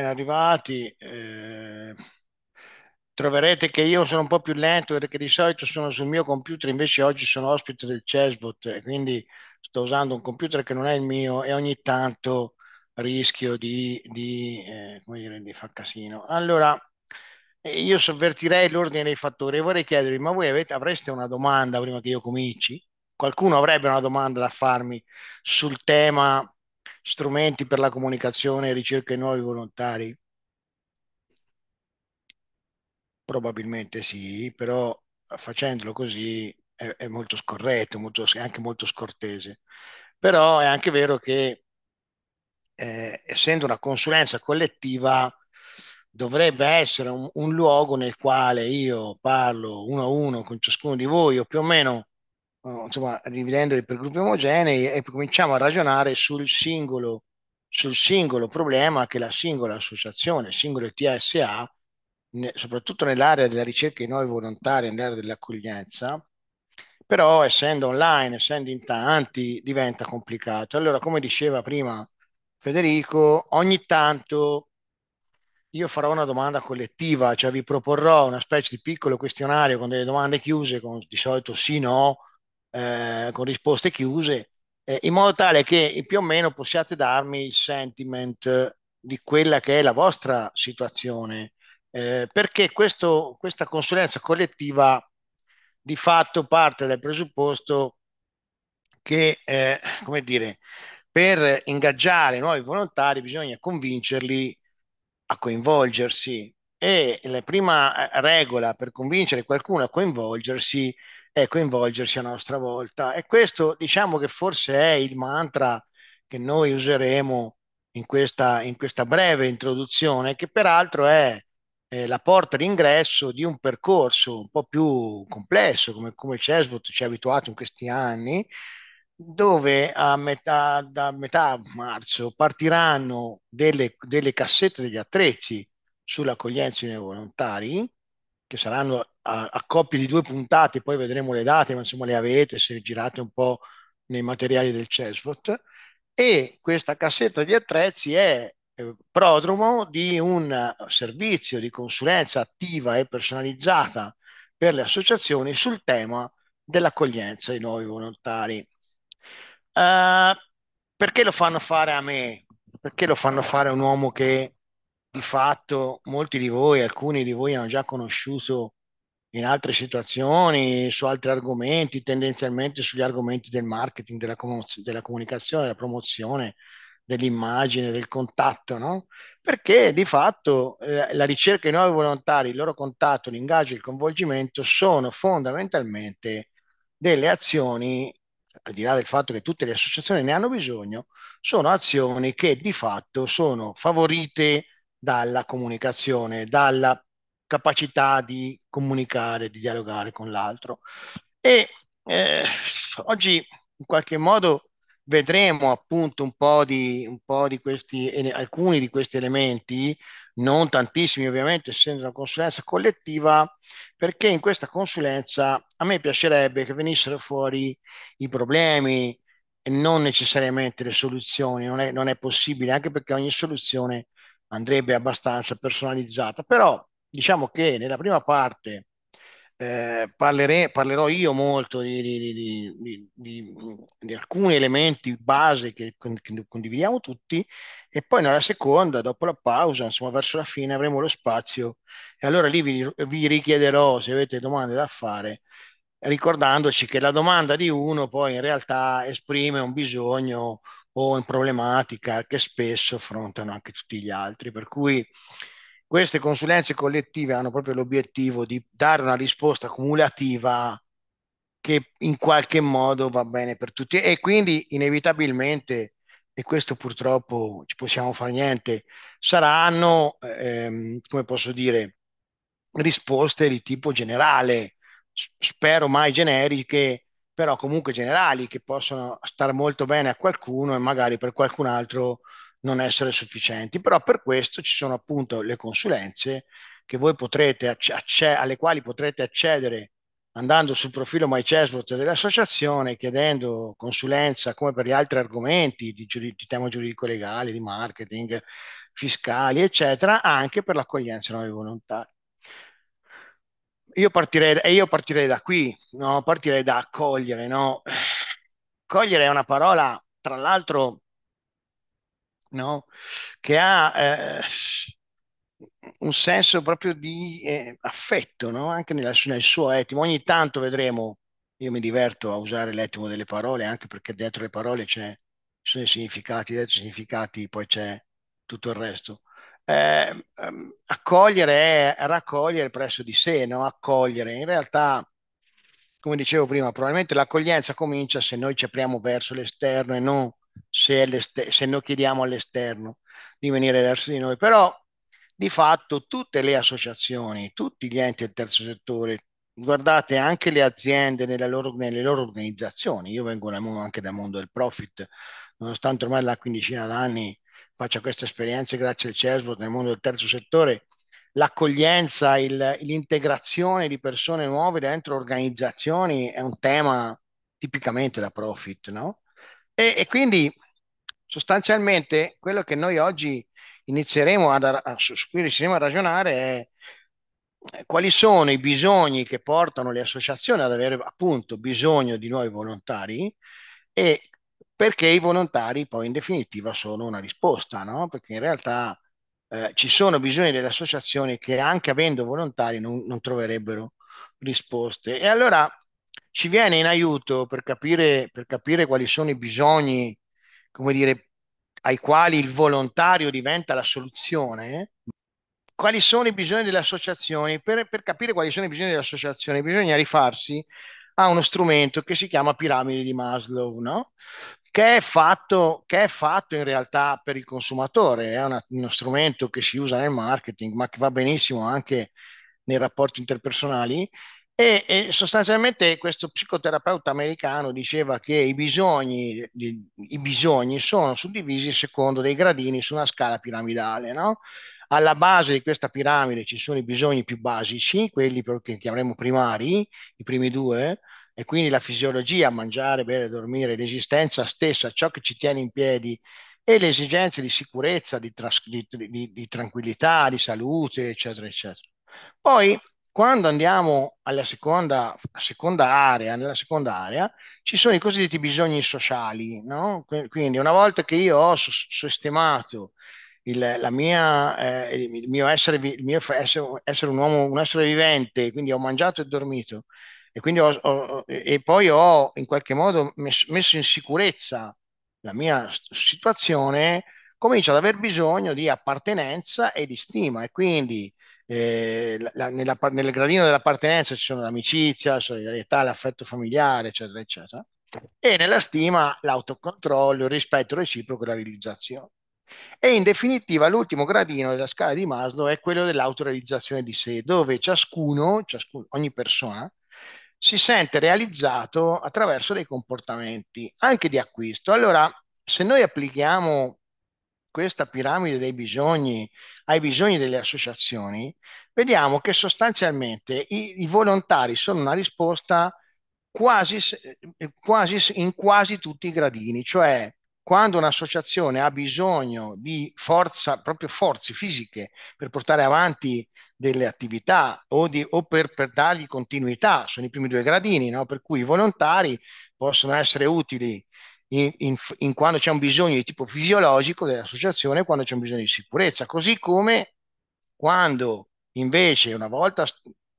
ben arrivati. Eh, troverete che io sono un po' più lento perché di solito sono sul mio computer, invece oggi sono ospite del Chessbot e quindi sto usando un computer che non è il mio e ogni tanto rischio di, di, eh, dire, di far casino. Allora, eh, io sovvertirei l'ordine dei fattori e vorrei chiedervi, ma voi avete, avreste una domanda prima che io cominci? Qualcuno avrebbe una domanda da farmi sul tema strumenti per la comunicazione e ricerca di nuovi volontari? Probabilmente sì, però facendolo così è, è molto scorretto, molto, è anche molto scortese. Però è anche vero che eh, essendo una consulenza collettiva dovrebbe essere un, un luogo nel quale io parlo uno a uno con ciascuno di voi o più o meno eh, insomma, dividendoli per gruppi omogenei e cominciamo a ragionare sul singolo, sul singolo problema che la singola associazione, il singolo TSA, ne, soprattutto nell'area della ricerca di nuovi volontari, nell'area dell'accoglienza, però essendo online, essendo in tanti, diventa complicato. Allora, come diceva prima Federico, ogni tanto io farò una domanda collettiva, cioè vi proporrò una specie di piccolo questionario con delle domande chiuse, con di solito sì, no, eh, con risposte chiuse, eh, in modo tale che più o meno possiate darmi il sentiment di quella che è la vostra situazione, eh, perché questo, questa consulenza collettiva di fatto parte dal presupposto che, eh, come dire, per ingaggiare nuovi volontari bisogna convincerli a coinvolgersi e la prima eh, regola per convincere qualcuno a coinvolgersi e coinvolgerci a nostra volta. E questo diciamo che forse è il mantra che noi useremo in questa, in questa breve introduzione, che peraltro è eh, la porta d'ingresso di un percorso un po' più complesso, come, come il CESVOT ci ha abituato in questi anni, dove a metà, da metà marzo partiranno delle, delle cassette degli attrezzi sull'accoglienza dei volontari, che saranno a, a coppie di due puntate, poi vedremo le date, ma insomma le avete se le girate un po' nei materiali del CESVOT. E questa cassetta di attrezzi è eh, prodromo di un servizio di consulenza attiva e personalizzata per le associazioni sul tema dell'accoglienza dei nuovi volontari. Uh, perché lo fanno fare a me? Perché lo fanno fare a un uomo che di fatto molti di voi, alcuni di voi hanno già conosciuto in altre situazioni, su altri argomenti, tendenzialmente sugli argomenti del marketing, della, com- della comunicazione, della promozione, dell'immagine, del contatto, no? Perché di fatto eh, la ricerca di nuovi volontari, il loro contatto, l'ingaggio, il coinvolgimento sono fondamentalmente delle azioni, al di là del fatto che tutte le associazioni ne hanno bisogno, sono azioni che di fatto sono favorite dalla comunicazione, dalla capacità di comunicare, di dialogare con l'altro. E eh, oggi in qualche modo vedremo appunto un po' di, un po di questi, alcuni di questi elementi, non tantissimi ovviamente, essendo una consulenza collettiva, perché in questa consulenza a me piacerebbe che venissero fuori i problemi e non necessariamente le soluzioni, non è, non è possibile, anche perché ogni soluzione andrebbe abbastanza personalizzata, però diciamo che nella prima parte eh, parlerei, parlerò io molto di, di, di, di, alcuni elementi base che, che condividiamo tutti e poi nella seconda, dopo la pausa, insomma verso la fine avremo lo spazio e allora lì vi, vi richiederò se avete domande da fare ricordandoci che la domanda di uno poi in realtà esprime un bisogno o una problematica che spesso affrontano anche tutti gli altri, per cui queste consulenze collettive hanno proprio l'obiettivo di dare una risposta cumulativa che in qualche modo va bene per tutti e quindi inevitabilmente, e questo purtroppo ci possiamo fare niente, saranno, ehm, come posso dire, risposte di tipo generale, spero mai generiche, però comunque generali, che possono stare molto bene a qualcuno e magari per qualcun altro non essere sufficienti, però per questo ci sono appunto le consulenze acc- acc- alle quali potrete accedere andando sul profilo MyChessbot dell'associazione, chiedendo consulenza come per gli altri argomenti di, giur- di tema giuridico-legale, di marketing, fiscali, eccetera, anche per l'accoglienza dei nuovi volontari. Io partirei, e io partirei da qui, no? partirei da accogliere. No? Accogliere è una parola, tra l'altro, no? che ha eh, un senso proprio di eh, affetto no? anche nella, nel suo etimo. Ogni tanto vedremo, io mi diverto a usare l'etimo delle parole anche perché dietro le parole c'è, ci sono i significati, dietro i significati poi c'è tutto il resto. Eh, ehm, accogliere è raccogliere presso di sé, no? accogliere. In realtà, come dicevo prima, probabilmente l'accoglienza comincia se noi ci apriamo verso l'esterno e non se, se noi chiediamo all'esterno di venire verso di noi, però di fatto tutte le associazioni, tutti gli enti del terzo settore, guardate anche le aziende loro, nelle loro organizzazioni, io vengo anche dal mondo del profit, nonostante ormai da quindicina d'anni faccia queste esperienze grazie al CESBO nel mondo del terzo settore, l'accoglienza, il, l'integrazione di persone nuove dentro organizzazioni è un tema tipicamente da profit, no? E, e quindi sostanzialmente quello che noi oggi inizieremo ad, a, su cui inizieremo a ragionare è eh, quali sono i bisogni che portano le associazioni ad avere appunto bisogno di nuovi volontari e perché i volontari poi in definitiva sono una risposta, no? Perché in realtà eh, ci sono bisogni delle associazioni che anche avendo volontari non, non troverebbero risposte. E allora ci viene in aiuto per capire, per capire quali sono i bisogni, come dire, ai quali il volontario diventa la soluzione, quali sono i bisogni delle associazioni? Per, per capire quali sono i bisogni delle associazioni bisogna rifarsi a uno strumento che si chiama piramide di Maslow, no? che, è fatto, che è fatto in realtà per il consumatore, è una, uno strumento che si usa nel marketing, ma che va benissimo anche nei rapporti interpersonali e, e, sostanzialmente questo psicoterapeuta americano diceva che i bisogni, di, i bisogni, sono suddivisi secondo dei gradini su una scala piramidale. No? Alla base di questa piramide ci sono i bisogni più basici, quelli che chiameremo primari, i primi due, e quindi la fisiologia, mangiare, bere, dormire, l'esistenza stessa, ciò che ci tiene in piedi e le esigenze di sicurezza, di, tras- di, di tranquillità, di salute, eccetera, eccetera. Poi quando andiamo alla seconda, seconda area, nella seconda area, ci sono i cosiddetti bisogni sociali, no? Quindi una volta che io ho sistemato il, mia, eh, il, mio, essere, il mio essere, essere, un uomo, un essere vivente, quindi ho mangiato e dormito, e, quindi ho, ho, e poi ho in qualche modo messo, messo in sicurezza la mia situazione, comincio ad aver bisogno di appartenenza e di stima e quindi eh, la, nella, nel gradino dell'appartenenza ci sono l'amicizia, la solidarietà, l'affetto familiare, eccetera, eccetera, e nella stima l'autocontrollo, il rispetto reciproco e la realizzazione. E in definitiva l'ultimo gradino della scala di Maslow è quello dell'autorealizzazione di sé, dove ciascuno, ciascuno ogni persona, si sente realizzato attraverso dei comportamenti, anche di acquisto. Allora, se noi applichiamo questa piramide dei bisogni ai bisogni delle associazioni, vediamo che sostanzialmente i, i volontari sono una risposta quasi, quasi, in quasi tutti i gradini, cioè quando un'associazione ha bisogno di forza, proprio forze fisiche per portare avanti delle attività o, di, o per, per, dargli continuità, sono i primi due gradini, no? per cui i volontari possono essere utili in, in, in quando c'è un bisogno di tipo fisiologico dell'associazione, quando c'è un bisogno di sicurezza, così come quando invece una volta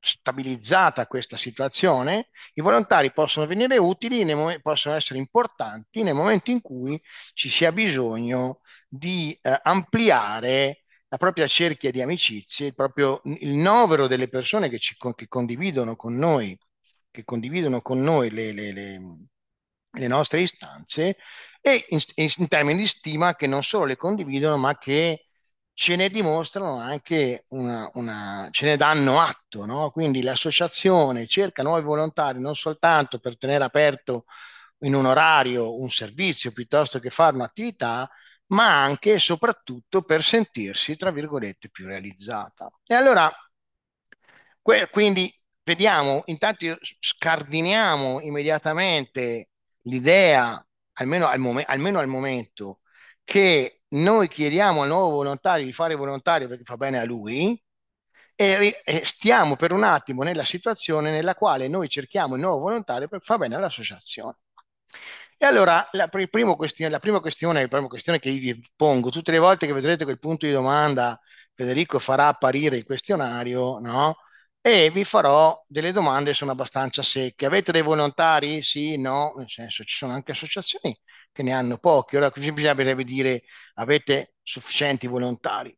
stabilizzata questa situazione, i volontari possono venire utili, mom- possono essere importanti nel momento in cui ci sia bisogno di eh, ampliare la propria cerchia di amicizie, il proprio il novero delle persone che, ci, che condividono con noi, che condividono con noi le, le, le, le nostre istanze e in, in, termini di stima che non solo le condividono ma che ce ne dimostrano anche una, una ce ne danno atto, no? quindi l'associazione cerca nuovi volontari non soltanto per tenere aperto in un orario un servizio piuttosto che fare un'attività, ma anche e soprattutto per sentirsi, tra virgolette, più realizzata. E allora, que- quindi vediamo, intanto scardiniamo immediatamente l'idea, almeno al, mom- almeno al momento, che noi chiediamo al nuovo volontario di fare volontario perché fa bene a lui e, e, stiamo per un attimo nella situazione nella quale noi cerchiamo il nuovo volontario perché fa bene all'associazione. E allora la, pr- question- la, prima questione, la prima questione che vi pongo, tutte le volte che vedrete quel punto di domanda Federico farà apparire il questionario, no? e vi farò delle domande, sono abbastanza secche. Avete dei volontari? Sì, no, nel senso ci sono anche associazioni che ne hanno pochi. Ora così bisognerebbe dire avete sufficienti volontari.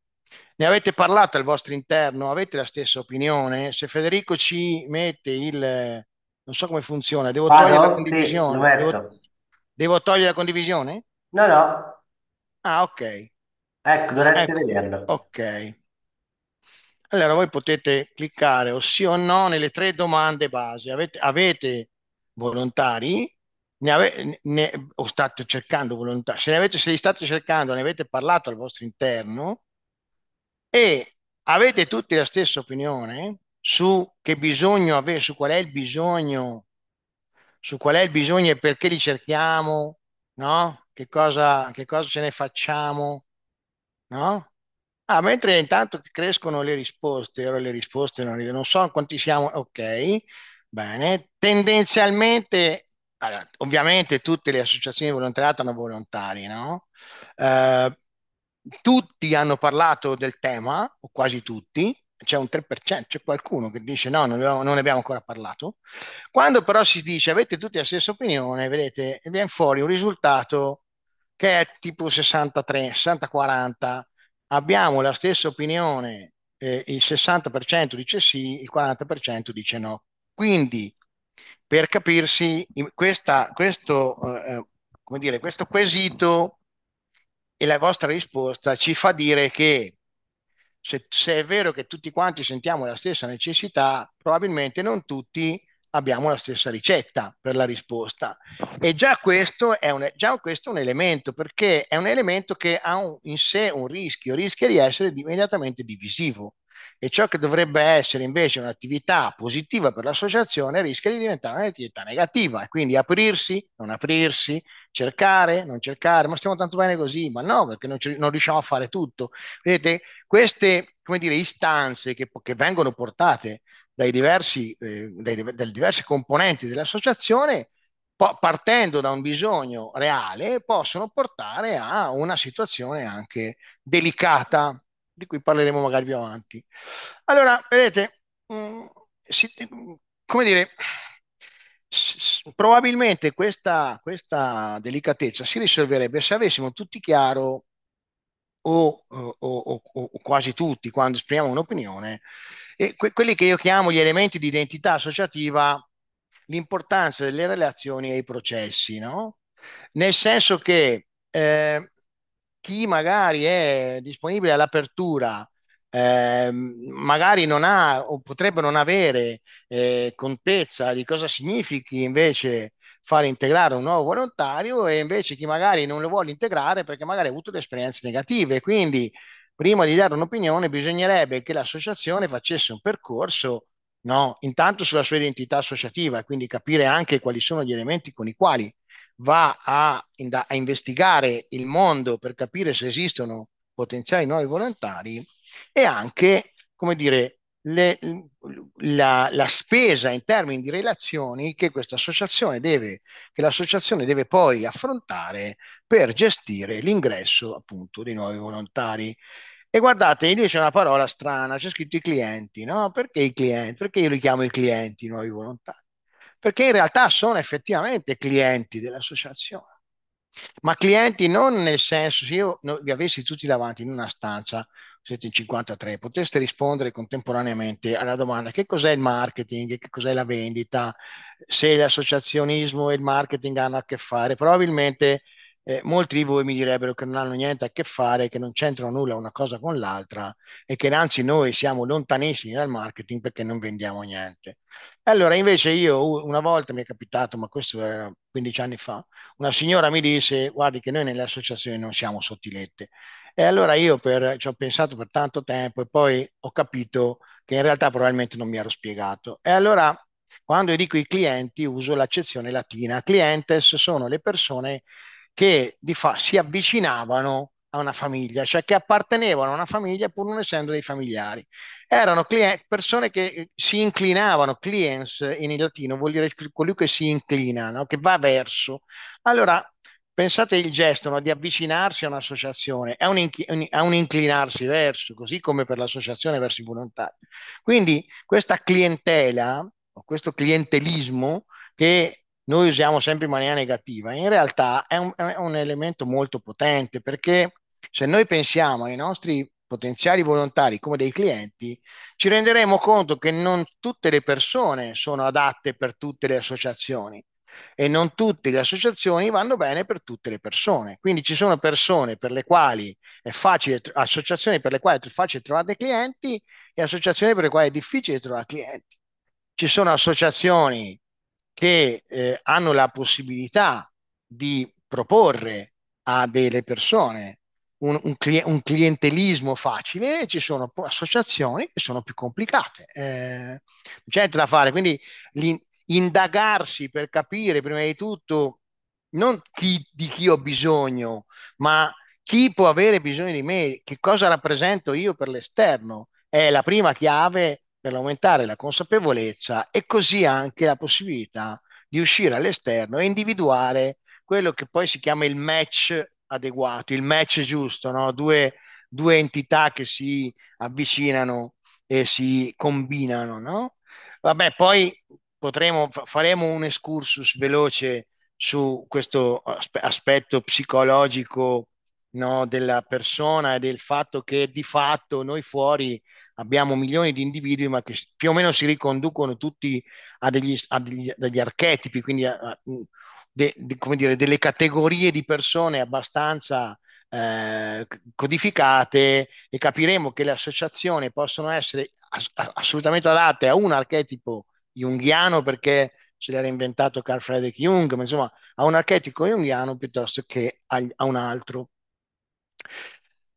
Ne avete parlato al vostro interno? Avete la stessa opinione? Se Federico ci mette il... non so come funziona, devo ah, togliere la condivisione? Sì, devo, devo, togliere la condivisione? No, no. Ah, ok. Ecco, dovreste ecco. vederlo. Ok. Allora voi potete cliccare o sì o no nelle tre domande base. Avete, avete volontari? Ne ave, ne, o state cercando volontari? Se, ne avete, se li state cercando, ne avete parlato al vostro interno e avete tutti la stessa opinione su che bisogno avere, su qual è il bisogno, su qual è il bisogno e perché li cerchiamo, no? Che cosa, che cosa ce ne facciamo, no? Ah, mentre intanto che crescono le risposte, ora le risposte non, non so quanti siamo, ok, bene. Tendenzialmente, allora, ovviamente tutte le associazioni di volontariato hanno volontari, no? Eh, tutti hanno parlato del tema, o quasi tutti, c'è un 3%, c'è qualcuno che dice no, non, abbiamo, non ne abbiamo ancora parlato. Quando però si dice avete tutti la stessa opinione, vedete, viene fuori un risultato che è tipo 63, 60-40 abbiamo la stessa opinione, eh, il 60% dice sì, il 40% dice no. Quindi, per capirsi, questa, questo, eh, eh dire, questo quesito e la vostra risposta ci fa dire che se, se, è vero che tutti quanti sentiamo la stessa necessità, probabilmente non tutti abbiamo la stessa ricetta per la risposta. E già questo è un, questo è un elemento, perché è un elemento che ha un, in sé un rischio, rischia di essere immediatamente divisivo. E ciò che dovrebbe essere invece un'attività positiva per l'associazione rischia di diventare un'attività negativa. E quindi aprirsi, non aprirsi, cercare, non cercare, ma stiamo tanto bene così, ma no, perché non, non riusciamo a fare tutto. Vedete, queste come dire, istanze che, che vengono portate dai diversi, eh, dai, dai diversi componenti dell'associazione, po- partendo da un bisogno reale, possono portare a una situazione anche delicata, di cui parleremo magari più avanti. Allora, vedete, mh, mm, si, come dire, probabilmente questa, questa, delicatezza si risolverebbe se avessimo tutti chiaro o, o, o, o quasi tutti quando esprimiamo un'opinione que- quelli che io chiamo gli elementi di identità associativa, l'importanza delle relazioni e i processi, no? Nel senso che eh, chi magari è disponibile all'apertura, eh, magari non ha o potrebbe non avere eh, contezza di cosa significhi invece fare integrare un nuovo volontario e invece chi magari non lo vuole integrare perché magari ha avuto delle esperienze negative. Quindi prima di dare un'opinione bisognerebbe che l'associazione facesse un percorso no? intanto sulla sua identità associativa, quindi capire anche quali sono gli elementi con i quali va a, a investigare il mondo per capire se esistono potenziali nuovi volontari e anche, come dire, le, la, la, spesa in termini di relazioni che questa associazione deve, che l'associazione deve poi affrontare per gestire l'ingresso appunto dei nuovi volontari. E guardate, lì c'è una parola strana, c'è scritto i clienti, no? Perché i clienti? Perché io li chiamo i clienti, i nuovi volontari? Perché in realtà sono effettivamente clienti dell'associazione, ma clienti non nel senso, se io vi avessi tutti davanti in una stanza, 753, poteste rispondere contemporaneamente alla domanda che cos'è il marketing, che cos'è la vendita, se l'associazionismo e il marketing hanno a che fare, probabilmente eh, molti di voi mi direbbero che non hanno niente a che fare, che non c'entrano nulla una cosa con l'altra e che anzi noi siamo lontanissimi dal marketing perché non vendiamo niente. Allora invece io una volta mi è capitato, ma questo era 15 anni fa, una signora mi disse guardi che noi nelle associazioni non siamo sottilette, e allora io per, ci ho pensato per tanto tempo e poi ho capito che in realtà probabilmente non mi ero spiegato. E allora quando io dico i clienti uso l'accezione latina. Clientes sono le persone che di fa- si avvicinavano a una famiglia, cioè che appartenevano a una famiglia pur non essendo dei familiari. Erano client- persone che eh, si inclinavano, clients in latino vuol dire colui che si inclina, no? che va verso. Allora Pensate il gesto no, di avvicinarsi a un'associazione, è un, in, a un, inclinarsi verso, così come per l'associazione verso i volontari. Quindi questa clientela, o questo clientelismo che noi usiamo sempre in maniera negativa, in realtà è un, è un elemento molto potente perché se noi pensiamo ai nostri potenziali volontari come dei clienti, ci renderemo conto che non tutte le persone sono adatte per tutte le associazioni e non tutte le associazioni vanno bene per tutte le persone. Quindi ci sono persone per le quali è facile, associazioni per le quali è facile trovare clienti e associazioni per le quali è difficile trovare clienti. Ci sono associazioni che eh, hanno la possibilità di proporre a delle persone un, un, cli- un clientelismo facile e ci sono associazioni che sono più complicate. Eh, non c'è niente da fare, quindi indagarsi per capire prima di tutto non chi, di chi ho bisogno, ma chi può avere bisogno di me, che cosa rappresento io per l'esterno, è la prima chiave per aumentare la consapevolezza e così anche la possibilità di uscire all'esterno e individuare quello che poi si chiama il match adeguato, il match giusto, no? due, due entità che si avvicinano e si combinano. No? Vabbè, poi potremo, faremo un excursus veloce su questo aspetto psicologico no, della persona e del fatto che di fatto noi fuori abbiamo milioni di individui ma che più o meno si riconducono tutti a degli, a degli, degli archetipi, quindi a, a de, de, come dire, delle categorie di persone abbastanza eh, codificate e capiremo che le associazioni possono essere ass- assolutamente adatte a un archetipo junghiano perché ce l'era inventato Carl Friedrich Jung, ma insomma a un archetipo junghiano piuttosto che a un altro.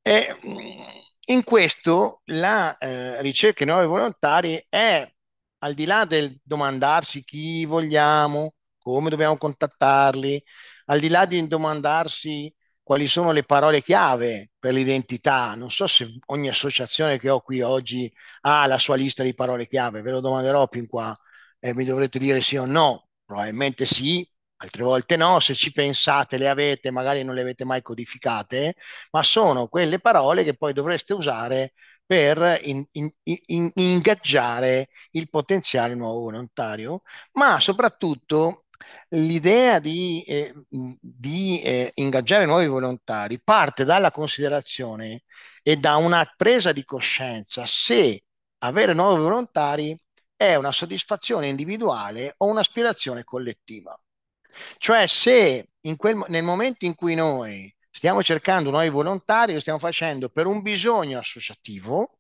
E mm, in questo la eh, ricerca di nuovi volontari è, al di là del domandarsi chi vogliamo, come dobbiamo contattarli, al di là di domandarsi quali sono le parole chiave per l'identità. Non so se ogni associazione che ho qui oggi ha la sua lista di parole chiave, ve lo domanderò più in qua eh, mi dovrete dire sì o no, probabilmente sì, altre volte no, se ci pensate le avete, magari non le avete mai codificate, ma sono quelle parole che poi dovreste usare per in, in, in, ingaggiare il potenziale nuovo volontario, ma soprattutto l'idea di, eh, di eh, ingaggiare nuovi volontari parte dalla considerazione e da una presa di coscienza se avere nuovi volontari è una soddisfazione individuale o un'aspirazione collettiva. Cioè se quel, nel momento in cui noi stiamo cercando nuovi volontari, lo stiamo facendo per un bisogno associativo,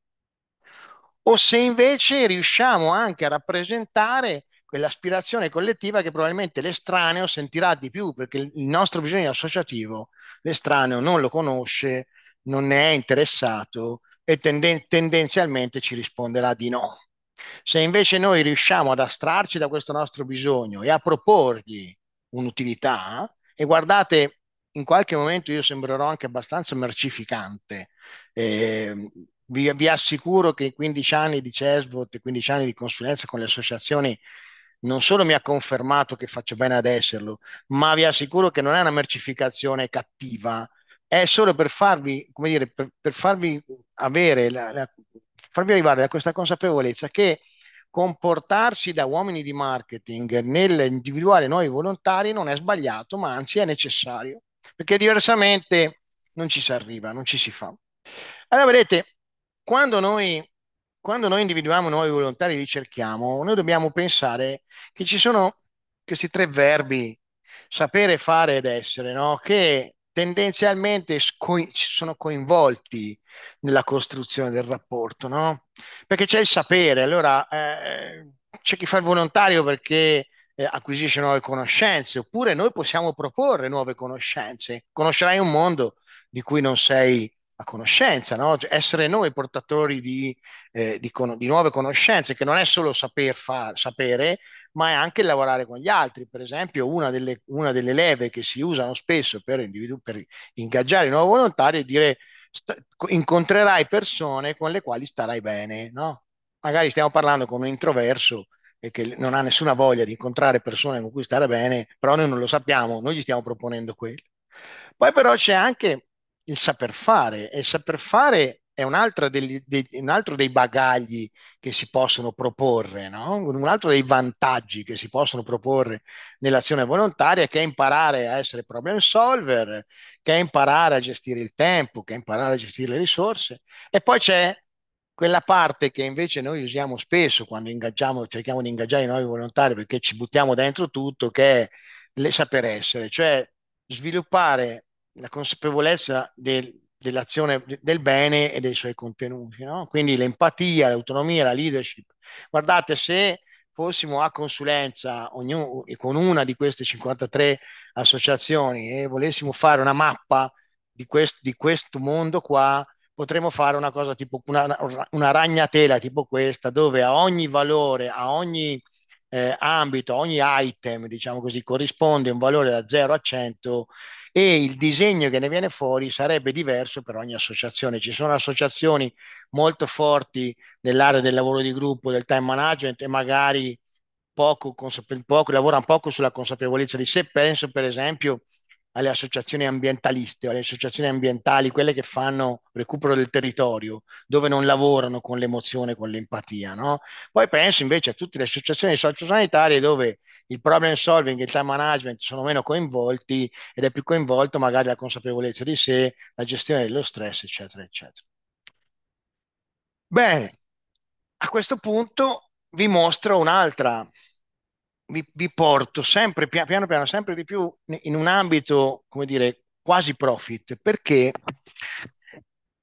o se invece riusciamo anche a rappresentare quell'aspirazione collettiva che probabilmente l'estraneo sentirà di più, perché il nostro bisogno associativo l'estraneo non lo conosce, non ne è interessato e tenden- tendenzialmente ci risponderà di no. Se invece noi riusciamo ad astrarci da questo nostro bisogno e a proporgli un'utilità, e guardate, in qualche momento io sembrerò anche abbastanza mercificante, eh, vi, vi, assicuro che i 15 anni di CESVOT e 15 anni di consulenza con le associazioni non solo mi ha confermato che faccio bene ad esserlo, ma vi assicuro che non è una mercificazione cattiva, è solo per farvi, come dire, per, per farvi avere la, la, farvi arrivare a questa consapevolezza che comportarsi da uomini di marketing nell'individuare nuovi volontari non è sbagliato, ma anzi è necessario, perché diversamente non ci si arriva, non ci si fa. Allora vedete, quando noi, quando noi individuiamo nuovi volontari e li cerchiamo, noi dobbiamo pensare che ci sono questi tre verbi, sapere, fare ed essere, no? che tendenzialmente sco- sono coinvolti nella costruzione del rapporto, no? Perché c'è il sapere, allora eh, c'è chi fa il volontario perché eh, acquisisce nuove conoscenze, oppure noi possiamo proporre nuove conoscenze. Conoscerai un mondo di cui non sei a conoscenza, no? cioè, essere noi portatori di, eh, di, con- di, nuove conoscenze, che non è solo saper far, sapere, ma è anche lavorare con gli altri. Per esempio, una delle, una delle leve che si usano spesso per, individu- per ingaggiare i nuovi volontari è dire st- incontrerai persone con le quali starai bene, no? Magari stiamo parlando con un introverso e che non ha nessuna voglia di incontrare persone con cui stare bene, però noi non lo sappiamo, noi gli stiamo proponendo quello. Poi però c'è anche il saper fare e il saper fare è un altro, degli, dei, un altro dei bagagli che si possono proporre, no? un altro dei vantaggi che si possono proporre nell'azione volontaria che è imparare a essere problem solver, che è imparare a gestire il tempo, che è imparare a gestire le risorse. E poi c'è quella parte che invece noi usiamo spesso quando ingaggiamo, cerchiamo di ingaggiare i nuovi volontari perché ci buttiamo dentro tutto, che è le saper essere, cioè sviluppare la consapevolezza del, dell'azione del bene e dei suoi contenuti, no? quindi l'empatia, l'autonomia, la leadership. Guardate, se fossimo a consulenza ognuno, con una di queste 53 associazioni e volessimo fare una mappa di, quest, di questo mondo qua, potremmo fare una cosa tipo una, una, ragnatela tipo questa, dove a ogni valore, a ogni eh, ambito, a ogni item, diciamo così, corrisponde un valore da 0 a 100 e il disegno che ne viene fuori sarebbe diverso per ogni associazione. Ci sono associazioni molto forti nell'area del lavoro di gruppo, del time management e magari poco, poco, lavorano poco sulla consapevolezza di sé. Penso per esempio alle associazioni ambientaliste, o alle associazioni ambientali, quelle che fanno recupero del territorio, dove non lavorano con l'emozione, con l'empatia. No? Poi penso invece a tutte le associazioni sociosanitarie dove il problem solving e il time management sono meno coinvolti ed è più coinvolto magari la consapevolezza di sé, la gestione dello stress, eccetera, eccetera. Bene, a questo punto vi mostro un'altra, vi, vi porto sempre piano piano, sempre di più in un ambito, come dire, quasi profit, perché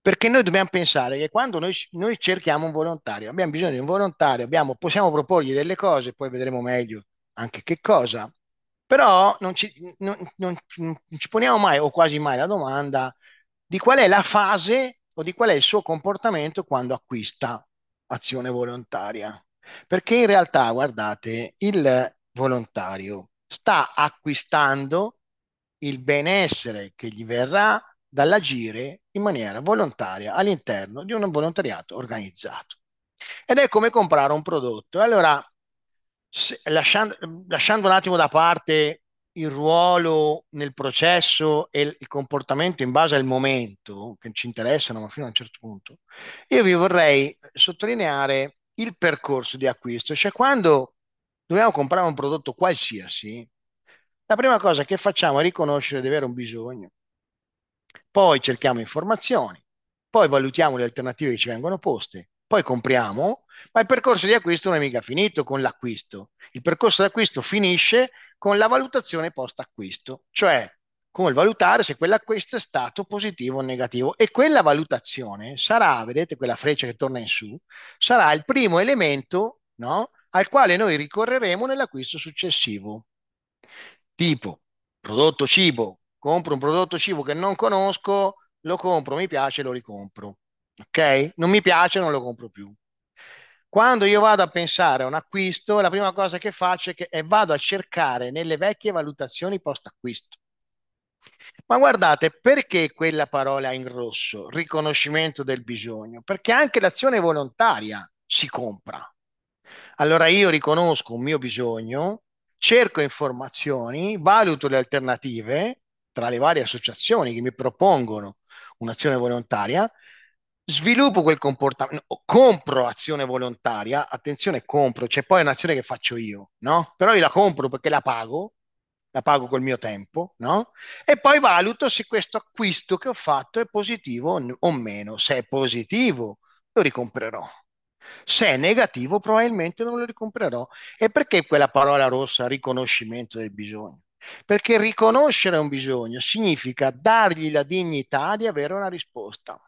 perché noi dobbiamo pensare che quando noi, noi, cerchiamo un volontario, abbiamo bisogno di un volontario, abbiamo, possiamo proporgli delle cose, poi vedremo meglio anche che cosa. Però non ci, non, non, non ci poniamo mai o quasi mai la domanda di qual è la fase o di qual è il suo comportamento quando acquista azione volontaria. Perché in realtà, guardate, il volontario sta acquistando il benessere che gli verrà dall'agire in maniera volontaria all'interno di un volontariato organizzato. Ed è come comprare un prodotto. Allora, se, lasciando, lasciando un attimo da parte il ruolo nel processo e il comportamento in base al momento che ci interessano, ma fino a un certo punto, io vi vorrei sottolineare il percorso di acquisto, cioè quando dobbiamo comprare un prodotto qualsiasi, la prima cosa che facciamo è riconoscere di avere un bisogno, poi cerchiamo informazioni, poi valutiamo le alternative che ci vengono poste, poi compriamo ma il percorso di acquisto non è mica finito con l'acquisto. Il percorso di acquisto finisce con la valutazione post acquisto, cioè con il valutare se quell'acquisto è stato positivo o negativo. E quella valutazione sarà, vedete quella freccia che torna in su, sarà il primo elemento no, al quale noi ricorreremo nell'acquisto successivo. Tipo, prodotto cibo, compro un prodotto cibo che non conosco, lo compro, mi piace, lo ricompro. Ok? Non mi piace, non lo compro più. Quando io vado a pensare a un acquisto, la prima cosa che faccio è che è vado a cercare nelle vecchie valutazioni post acquisto. Ma guardate, perché quella parola in rosso, riconoscimento del bisogno? Perché anche l'azione volontaria si compra. Allora io riconosco un mio bisogno, cerco informazioni, valuto le alternative tra le varie associazioni che mi propongono un'azione volontaria sviluppo quel comportamento, compro azione volontaria, attenzione compro, cioè poi è un'azione che faccio io, no? Però io la compro perché la pago, la pago col mio tempo, no? E poi valuto se questo acquisto che ho fatto è positivo o meno. Se è positivo, lo ricomprerò. Se è negativo, probabilmente non lo ricomprerò. E perché quella parola rossa, riconoscimento del bisogno? Perché riconoscere un bisogno significa dargli la dignità di avere una risposta.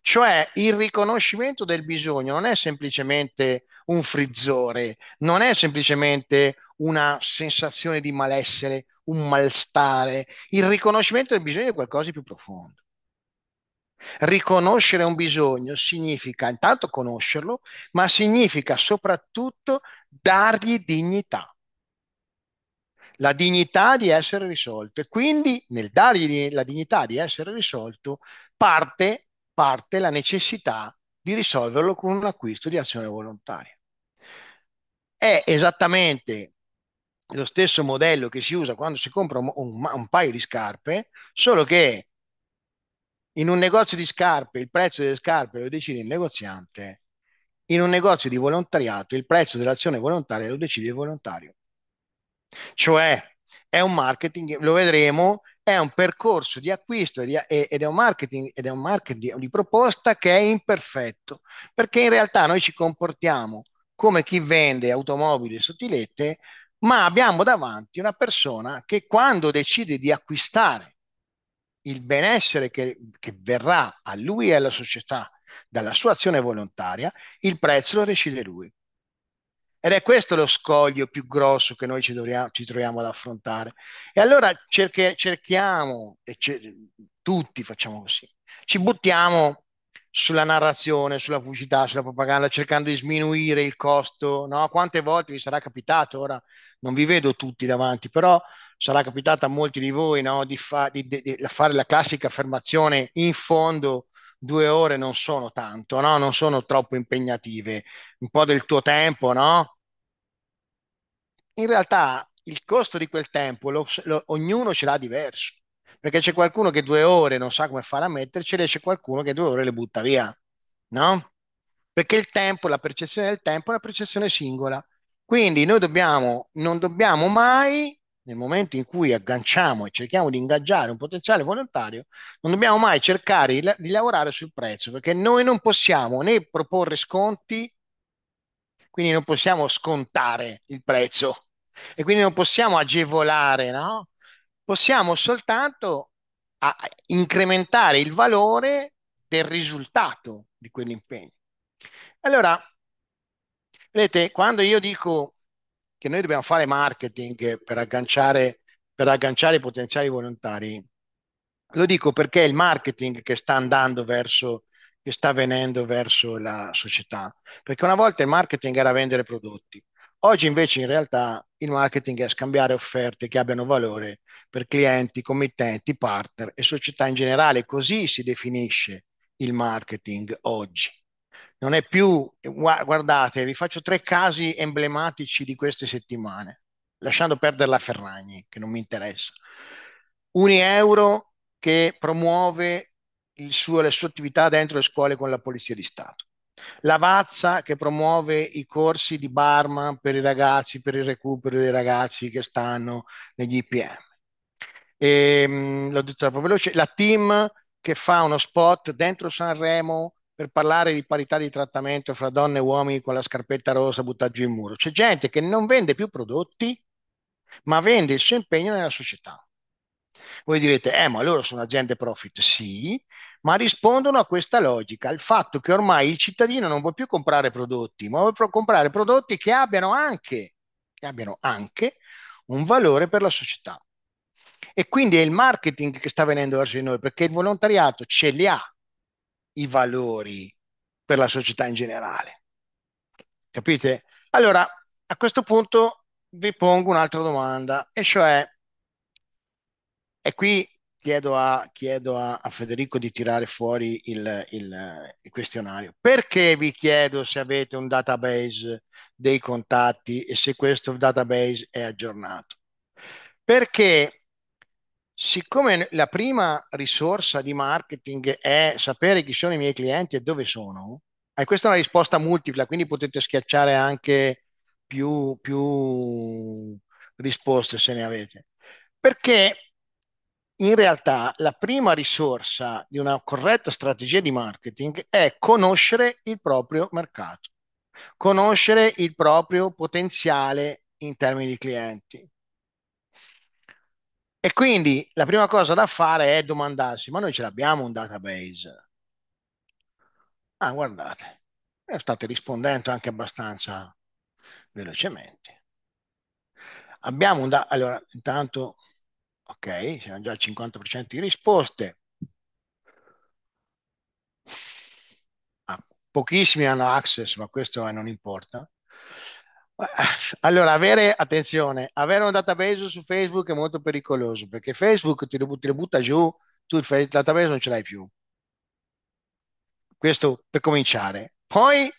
Cioè il riconoscimento del bisogno non è semplicemente un frizzore, non è semplicemente una sensazione di malessere, un malstare. Il riconoscimento del bisogno è qualcosa di più profondo. Riconoscere un bisogno significa intanto conoscerlo, ma significa soprattutto dargli dignità. La dignità di essere risolto e quindi nel dargli la dignità di essere risolto parte parte la necessità di risolverlo con un acquisto di azione volontaria. È esattamente lo stesso modello che si usa quando si compra un, un, un, paio di scarpe, solo che in un negozio di scarpe il prezzo delle scarpe lo decide il negoziante, in un negozio di volontariato il prezzo dell'azione volontaria lo decide il volontario. Cioè è un marketing, lo vedremo, è un percorso di acquisto ed è un marketing, ed è un marketing di proposta che è imperfetto, perché in realtà noi ci comportiamo come chi vende automobili e sottilette, ma abbiamo davanti una persona che quando decide di acquistare il benessere che, che verrà a lui e alla società dalla sua azione volontaria, il prezzo lo decide lui. Ed è questo lo scoglio più grosso che noi ci, dovremo, ci troviamo ad affrontare. E allora cerche, cerchiamo, e cer- tutti facciamo così, ci buttiamo sulla narrazione, sulla pubblicità, sulla propaganda, cercando di sminuire il costo. No? Quante volte vi sarà capitato, ora non vi vedo tutti davanti, però sarà capitato a molti di voi no? di, fa- di, di, di, fare la classica affermazione in fondo due ore non sono tanto, no? non sono troppo impegnative un po' del tuo tempo, no? In realtà il costo di quel tempo lo, lo, ognuno ce l'ha diverso, perché c'è qualcuno che due ore non sa come fare a mettercele, c'è qualcuno che due ore le butta via, no? Perché il tempo, la percezione del tempo è una percezione singola. Quindi noi dobbiamo, non dobbiamo mai nel momento in cui agganciamo e cerchiamo di ingaggiare un potenziale volontario, non dobbiamo mai cercare di, di, lavorare sul prezzo, perché noi non possiamo né proporre sconti quindi non possiamo scontare il prezzo e quindi non possiamo agevolare, no? Possiamo soltanto incrementare il valore del risultato di quell'impegno. Allora, vedete, quando io dico che noi dobbiamo fare marketing per agganciare, per agganciare i potenziali volontari, lo dico perché il marketing che sta andando verso che sta avvenendo verso la società. Perché una volta il marketing era vendere prodotti, oggi invece in realtà il marketing è scambiare offerte che abbiano valore per clienti, committenti, partner e società in generale. Così si definisce il marketing oggi. Non è più, guardate, vi faccio tre casi emblematici di queste settimane, lasciando perdere la Ferragni, che non mi interessa. Unieuro che promuove suo, le sue attività dentro le scuole con la Polizia di Stato. La Vazza che promuove i corsi di barman per i ragazzi, per il recupero dei ragazzi che stanno negli IPM. E, ehm, l'ho detto troppo veloce, la team che fa uno spot dentro Sanremo per parlare di parità di trattamento fra donne e uomini con la scarpetta rosa buttata giù in muro. C'è gente che non vende più prodotti, ma vende il suo impegno nella società. Voi direte, eh, ma loro sono aziende profit. Sì, ma rispondono a questa logica, al fatto che ormai il cittadino non vuole più comprare prodotti, ma vuole comprare prodotti che abbiano anche, che abbiano anche un valore per la società. E quindi è il marketing che sta venendo verso di noi, perché il volontariato ce li ha i valori per la società in generale. Capite? Allora, a questo punto vi pongo un'altra domanda, e cioè, e qui chiedo a, chiedo a, a Federico di tirare fuori il, il, il questionario. Perché vi chiedo se avete un database dei contatti e se questo database è aggiornato? Perché siccome la prima risorsa di marketing è sapere chi sono i miei clienti e dove sono, e questa è una risposta multipla, quindi potete schiacciare anche più, più risposte se ne avete. Perché in realtà la prima risorsa di una corretta strategia di marketing è conoscere il proprio mercato, conoscere il proprio potenziale in termini di clienti. E quindi la prima cosa da fare è domandarsi, ma noi ce l'abbiamo un database? Ah, guardate, state rispondendo anche abbastanza velocemente. Abbiamo un database, allora intanto Ok, siamo già al 50% di risposte. Ah, pochissimi hanno access, ma questo eh, non importa. Allora, avere, attenzione, avere un database su Facebook è molto pericoloso perché Facebook ti, ti butta giù, tu il database non ce l'hai più. Questo per cominciare. Poi,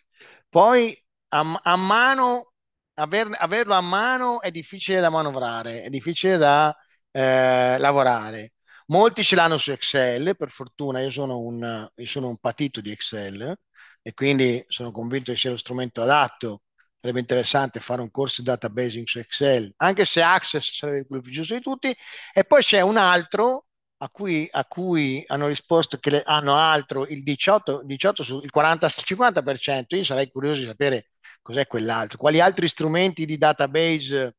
poi a, a mano, aver, averlo a mano è difficile da manovrare, è difficile da eh, lavorare. Molti ce l'hanno su Excel, per fortuna io sono un, io sono un patito di Excel e quindi sono convinto che sia lo strumento adatto. Sarebbe interessante fare un corso di databasing su Excel, anche se Access sarebbe quello più giusto di tutti. E poi c'è un altro a cui, a cui hanno risposto che le, hanno altro il 18, 18 su, il 40, 50%. Io sarei curioso di sapere cos'è quell'altro, quali altri strumenti di database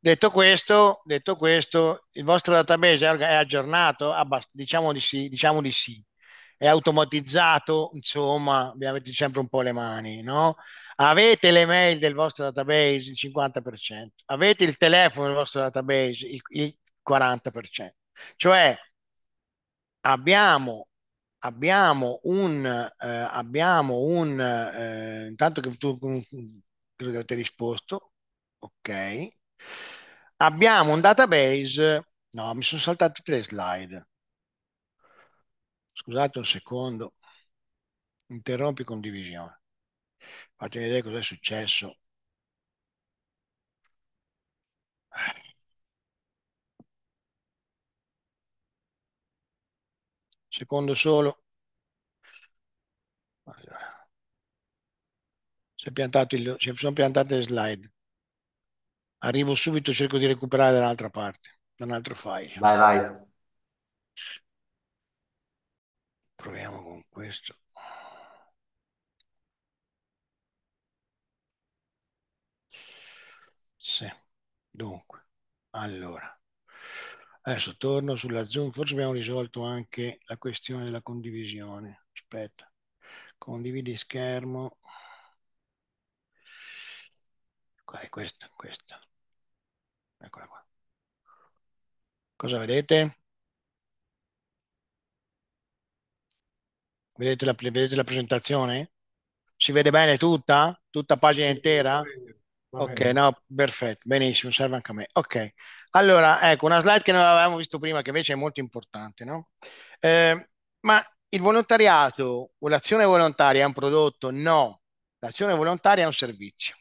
Detto questo, detto questo, il vostro database è aggiornato? Abbast- diciamo di sì, diciamo di sì. È automatizzato, insomma, vi avete sempre un po' le mani, no? Avete le mail del vostro database, il 50%. Avete il telefono del vostro database, il, il 40%. Cioè, abbiamo abbiamo un eh, abbiamo un eh, intanto che tu mm, mm, credo che avete risposto ok Abbiamo un database, no, mi sono saltato tutte le slide. Scusate un secondo, interrompi condivisione. Fatemi vedere cosa è successo. Secondo solo. Allora. Si, piantato il, si sono piantate le slide arrivo subito, cerco di recuperare dall'altra parte, da un altro file. Vai, vai. Proviamo con questo. Sì, dunque, allora. Adesso torno sulla Zoom, forse abbiamo risolto anche la questione della condivisione. Aspetta, condividi schermo. Qual è questa? Questa. Eccola qua. Cosa vedete? Vedete la, vedete la presentazione? Si vede bene tutta? Tutta pagina intera? Ok, no, perfetto, benissimo, serve anche a me. Ok, allora ecco una slide che non avevamo visto prima, che invece è molto importante, no? Eh, ma il volontariato o l'azione volontaria è un prodotto? No, l'azione volontaria è un servizio.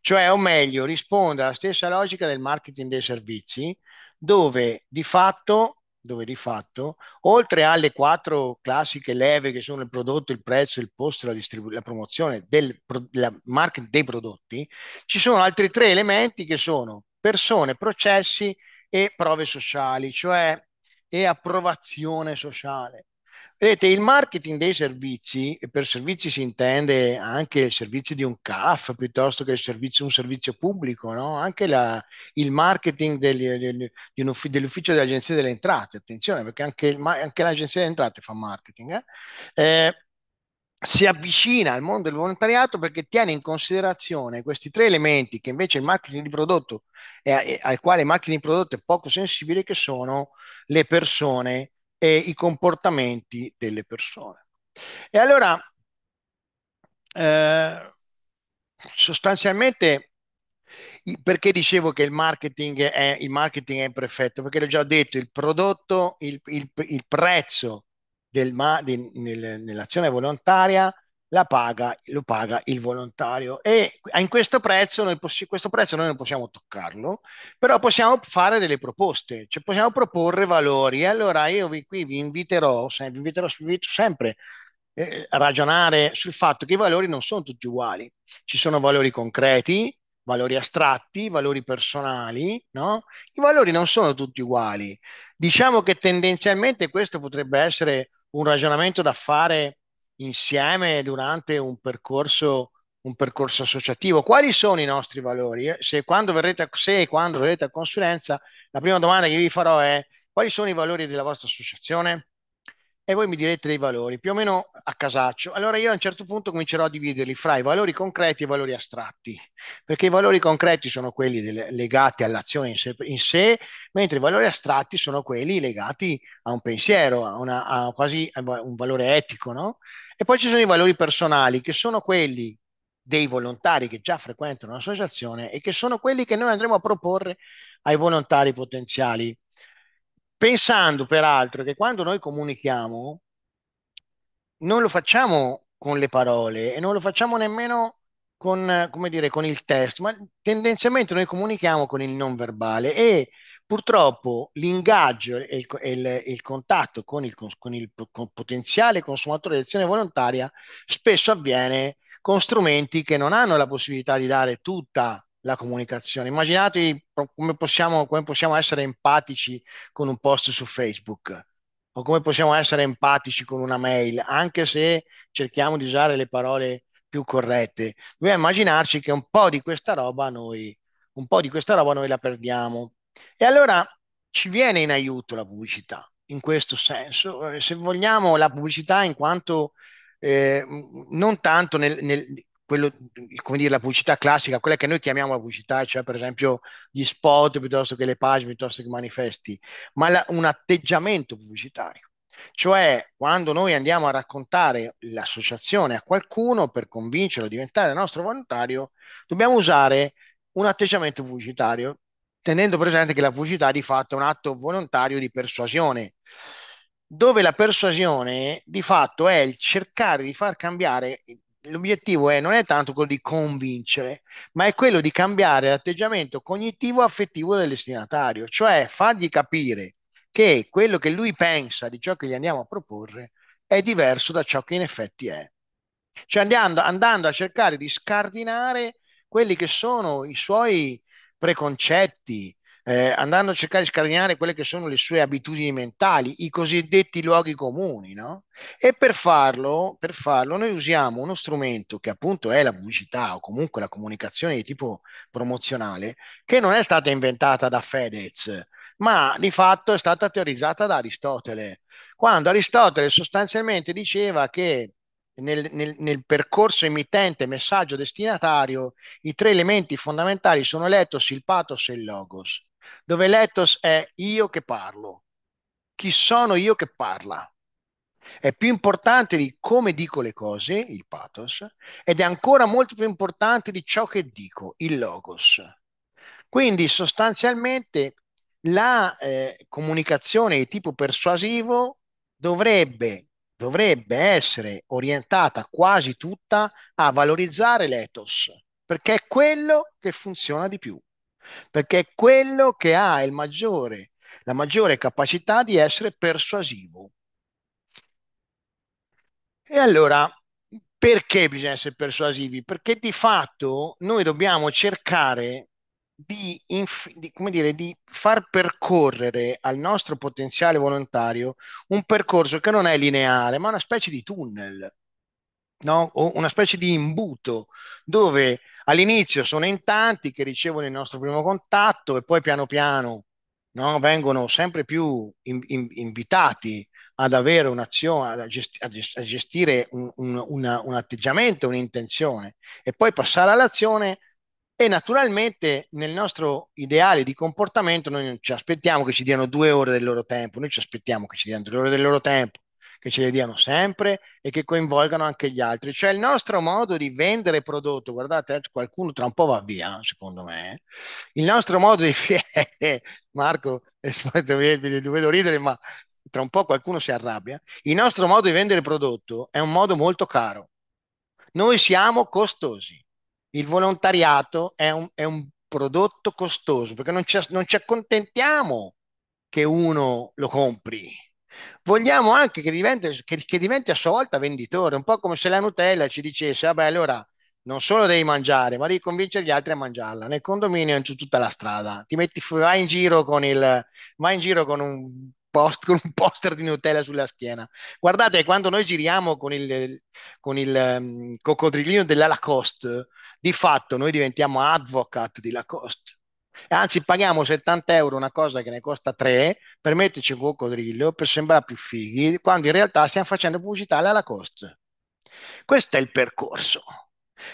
Cioè, o meglio, risponde alla stessa logica del marketing dei servizi, dove di fatto dove di fatto, oltre alle quattro classiche leve che sono il prodotto, il prezzo, il posto, la, distribu- la promozione del pro- la marketing dei prodotti, ci sono altri tre elementi che sono persone, processi e prove sociali, cioè e approvazione sociale. Vedete, il marketing dei servizi, e per servizi si intende anche il servizio di un CAF piuttosto che servizio, un servizio pubblico, no? anche la, il marketing degli, degli, dell'ufficio, dell'ufficio dell'Agenzia delle Entrate, attenzione perché anche, il, anche l'Agenzia delle Entrate fa marketing. Eh? Eh, si avvicina al mondo del volontariato perché tiene in considerazione questi tre elementi che invece il marketing di prodotto è, è, al quale il marketing di prodotto è poco sensibile che sono le persone e i comportamenti delle persone. E allora, eh, sostanzialmente, perché dicevo che il marketing è il marketing è perfetto? Perché l'ho già detto, il prodotto, il, il, il prezzo del, del, nell'azione volontaria la paga, lo paga il volontario e in questo prezzo, noi possi- questo prezzo noi non possiamo toccarlo, però possiamo fare delle proposte, cioè possiamo proporre valori e allora io vi, qui vi inviterò, se, vi inviterò sempre eh, a ragionare sul fatto che i valori non sono tutti uguali, ci sono valori concreti, valori astratti, valori personali, no? I valori non sono tutti uguali. Diciamo che tendenzialmente questo potrebbe essere un ragionamento da fare insieme durante un percorso, un percorso associativo. Quali sono i nostri valori? Se, quando verrete a, se quando verrete a consulenza, la prima domanda che vi farò è quali sono i valori della vostra associazione? e voi mi direte dei valori, più o meno a casaccio. Allora io a un certo punto comincerò a dividerli fra i valori concreti e i valori astratti, perché i valori concreti sono quelli delle, legati all'azione in sé, in sé, mentre i valori astratti sono quelli legati a un pensiero, a, una, a quasi a un valore etico, no? E poi ci sono i valori personali, che sono quelli dei volontari che già frequentano l'associazione e che sono quelli che noi andremo a proporre ai volontari potenziali pensando peraltro che quando noi comunichiamo non lo facciamo con le parole e non lo facciamo nemmeno con, come dire, con il testo, ma tendenzialmente noi comunichiamo con il non verbale e purtroppo l'ingaggio e il, il, il contatto con il, con il con potenziale consumatore di azione volontaria spesso avviene con strumenti che non hanno la possibilità di dare tutta la comunicazione. Immaginatevi come possiamo, come possiamo essere empatici con un post su Facebook o come possiamo essere empatici con una mail, anche se cerchiamo di usare le parole più corrette. Dobbiamo immaginarci che un po' di questa roba noi, un po' di questa roba noi la perdiamo. E allora ci viene in aiuto la pubblicità, in questo senso. Eh, se vogliamo la pubblicità in quanto eh, non tanto nel, nel, quello, come dire, la pubblicità classica, quella che noi chiamiamo la pubblicità, cioè per esempio gli spot piuttosto che le pagine, piuttosto che i manifesti, ma la, un atteggiamento pubblicitario. Cioè, quando noi andiamo a raccontare l'associazione a qualcuno per convincerlo a diventare nostro volontario, dobbiamo usare un atteggiamento pubblicitario, tenendo presente che la pubblicità di fatto è un atto volontario di persuasione, dove la persuasione di fatto è il cercare di far cambiare l'obiettivo è, non è tanto quello di convincere, ma è quello di cambiare l'atteggiamento cognitivo affettivo del destinatario, cioè fargli capire che quello che lui pensa di ciò che gli andiamo a proporre è diverso da ciò che in effetti è. Cioè andando, andando a cercare di scardinare quelli che sono i suoi preconcetti, eh, andando a cercare di scardinare quelle che sono le sue abitudini mentali, i cosiddetti luoghi comuni, no? E per farlo, per farlo noi usiamo uno strumento che appunto è la pubblicità o comunque la comunicazione di tipo promozionale, che non è stata inventata da Fedez, ma di fatto è stata teorizzata da Aristotele, quando Aristotele sostanzialmente diceva che nel, nel, nel, percorso emittente messaggio destinatario i tre elementi fondamentali sono l'etos, il patos e il logos dove l'ethos è io che parlo. Chi sono io che parla? È più importante di come dico le cose, il pathos, ed è ancora molto più importante di ciò che dico, il logos. Quindi sostanzialmente la eh, comunicazione di tipo persuasivo dovrebbe, dovrebbe essere orientata quasi tutta a valorizzare l'ethos, perché è quello che funziona di più perché è quello che ha il maggiore, la maggiore capacità di essere persuasivo. E allora, perché bisogna essere persuasivi? Perché di fatto noi dobbiamo cercare di, inf- di, dire, di, far percorrere al nostro potenziale volontario un percorso che non è lineare, ma una specie di tunnel, no? o una specie di imbuto dove All'inizio sono in tanti che ricevono il nostro primo contatto e poi piano piano no, vengono sempre più in, in, invitati ad avere un'azione, a, gest- a, gestire un, un, una, un atteggiamento, un'intenzione e poi passare all'azione e naturalmente nel nostro ideale di comportamento noi non ci aspettiamo che ci diano due ore del loro tempo, noi ci aspettiamo che ci diano due ore del loro tempo, che ce le diano sempre e che coinvolgano anche gli altri. Cioè il nostro modo di vendere prodotto, guardate, eh, qualcuno tra un po' va via, eh, secondo me. Eh. Il nostro modo di... Marco, lo vedo ridere, ma tra un po' qualcuno si arrabbia. Il nostro modo di vendere prodotto è un modo molto caro. Noi siamo costosi. Il volontariato è un, è un prodotto costoso perché non ci, non ci accontentiamo che uno lo compri vogliamo anche che diventi, che, che diventi a sua volta venditore, un po' come se la Nutella ci dicesse, vabbè allora non solo devi mangiare, ma devi convincere gli altri a mangiarla. Nel condominio c'è tutta la strada. Ti metti, vai in giro con, il, in giro con, un, post, con un poster di Nutella sulla schiena. Guardate, quando noi giriamo con il, con il um, coccodrillino della Lacoste, di fatto noi diventiamo advocate di Lacoste. Anzi, paghiamo 70 euro una cosa che ne costa 3 per metterci un coccodrillo, per sembrare più fighi, quando in realtà stiamo facendo pubblicità alla Lacoste. Questo è il percorso.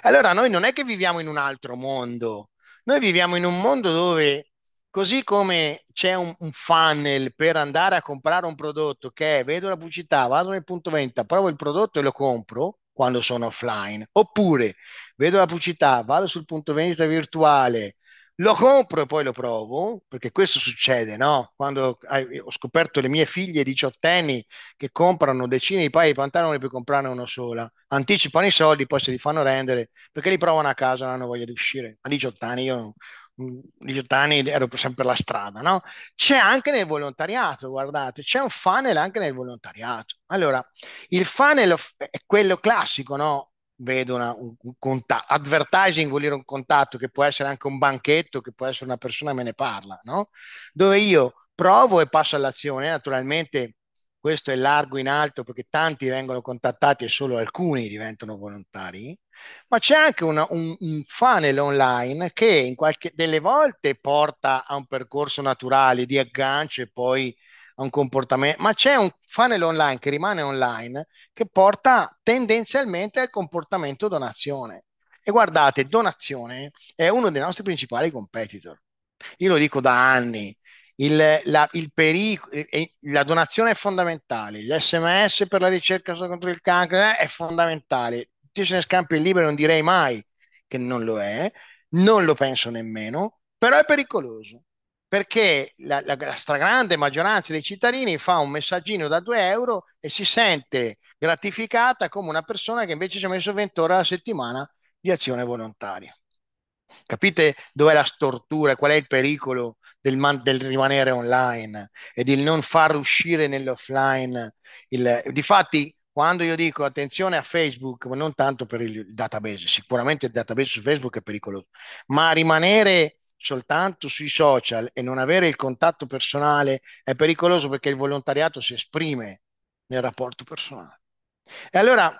Allora noi non è che viviamo in un altro mondo, noi viviamo in un mondo dove così come c'è un, un funnel per andare a comprare un prodotto che è, vedo la pubblicità, vado nel punto vendita, provo il prodotto e lo compro quando sono offline, oppure vedo la pubblicità, vado sul punto vendita virtuale, lo compro e poi lo provo, perché questo succede, no? Quando hai, ho scoperto le mie figlie diciottenni che comprano decine di paia di pantaloni per comprarne uno sola, anticipano i soldi, poi se li fanno rendere, perché li provano a casa, non hanno voglia di uscire. A 18 anni io 18 mm, anni ero sempre la strada, no? C'è anche nel volontariato, guardate, c'è un funnel anche nel volontariato. Allora, il funnel è quello classico, no? vedo una, un, contatto. Advertising vuol dire un contatto che può essere anche un banchetto, che può essere una persona che me ne parla, no? Dove io provo e passo all'azione, naturalmente questo è largo in alto perché tanti vengono contattati e solo alcuni diventano volontari, ma c'è anche una, un, un, funnel online che in qualche, delle volte porta a un percorso naturale di aggancio e poi a un comportamento, ma c'è un funnel online che rimane online che porta tendenzialmente al comportamento donazione. E guardate, donazione è uno dei nostri principali competitor. Io lo dico da anni. Il, la, il perico- la donazione è fondamentale, gli sms per la ricerca contro il cancro eh, è fondamentale. Tutti ne scampi il libro non direi mai che non lo è, non lo penso nemmeno, però è pericoloso perché la, la, la, stragrande maggioranza dei cittadini fa un messaggino da 2 euro e si sente gratificata come una persona che invece ci ha messo 20 ore alla settimana di azione volontaria. Capite dov'è la stortura, qual è il pericolo del, man- del rimanere online e di non far uscire nell'offline? Il... Difatti, quando io dico attenzione a Facebook, non tanto per il database, sicuramente il database su Facebook è pericoloso, ma rimanere soltanto sui social e non avere il contatto personale è pericoloso perché il volontariato si esprime nel rapporto personale. E allora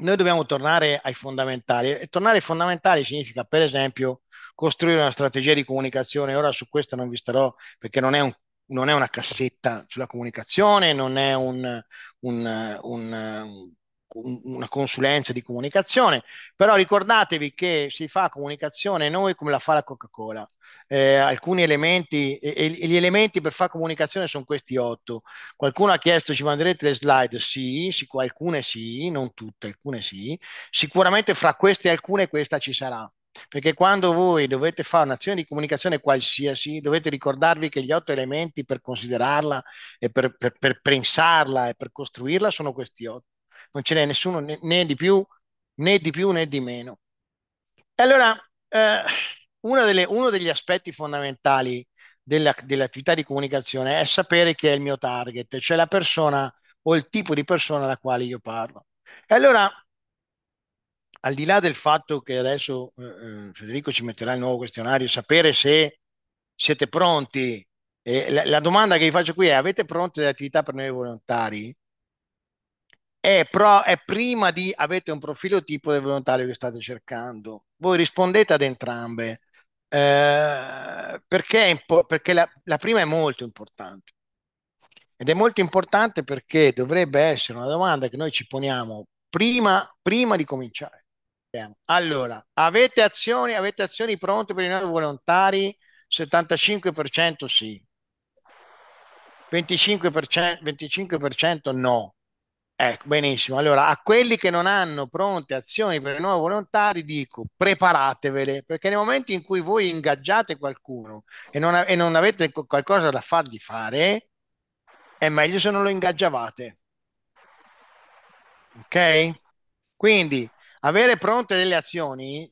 noi dobbiamo tornare ai fondamentali e tornare ai fondamentali significa per esempio costruire una strategia di comunicazione. Ora su questo non vi starò perché non è, un, non è una cassetta sulla comunicazione, non è un, un, un una consulenza di comunicazione, però ricordatevi che si fa comunicazione noi come la fa la Coca-Cola. Eh, alcuni elementi e, e, gli elementi per fare comunicazione sono questi otto. Qualcuno ha chiesto ci manderete le slide? Sì, sì, alcune sì, non tutte, alcune sì. Sicuramente fra queste alcune questa ci sarà. Perché quando voi dovete fare un'azione di comunicazione qualsiasi, dovete ricordarvi che gli otto elementi per considerarla e per, per, per pensarla e per costruirla sono questi otto non ce n'è nessuno né, di più né di più né di meno. E allora, eh, delle, uno degli aspetti fondamentali della, dell'attività di comunicazione è sapere chi è il mio target, cioè la persona o il tipo di persona alla quale io parlo. E allora, al di là del fatto che adesso eh, eh Federico ci metterà il nuovo questionario, sapere se siete pronti, eh, la, la, domanda che vi faccio qui è avete pronte le attività per noi volontari? è, pro, è prima di avete un profilo tipo del volontario che state cercando. Voi rispondete ad entrambe. Eh, perché, perché la, la, prima è molto importante ed è molto importante perché dovrebbe essere una domanda che noi ci poniamo prima, prima di cominciare. Allora, avete azioni, avete azioni pronte per i nuovi volontari? 75% sì, 25%, 25% no. Ecco, benissimo. Allora, a quelli che non hanno pronte azioni per i nuovi volontari, dico preparatevele, perché nel momento in cui voi ingaggiate qualcuno e non, e non avete qualcosa da fargli fare, è meglio se non lo ingaggiavate. Ok? Quindi avere pronte delle azioni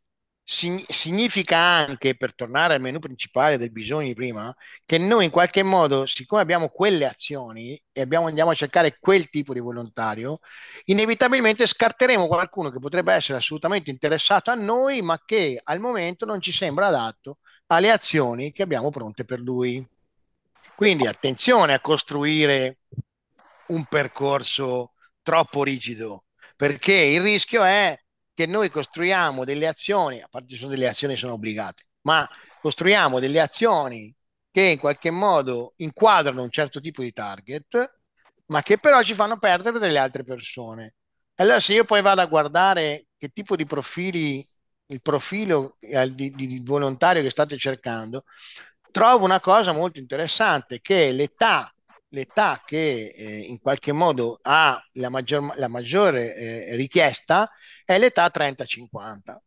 significa anche, per tornare al menu principale del bisogno di prima, che noi in qualche modo, siccome abbiamo quelle azioni e abbiamo, andiamo a cercare quel tipo di volontario, inevitabilmente scarteremo qualcuno che potrebbe essere assolutamente interessato a noi, ma che al momento non ci sembra adatto alle azioni che abbiamo pronte per lui. Quindi attenzione a costruire un percorso troppo rigido, perché il rischio è che noi costruiamo delle azioni, a parte ci sono delle azioni che sono obbligate, ma costruiamo delle azioni che in qualche modo inquadrano un certo tipo di target, ma che però ci fanno perdere delle altre persone. Allora se io poi vado a guardare che tipo di profili, il profilo eh, di, di volontario che state cercando, trovo una cosa molto interessante, che l'età l'età che eh, in qualche modo ha la, maggior, la maggiore eh, richiesta è l'età 30-50.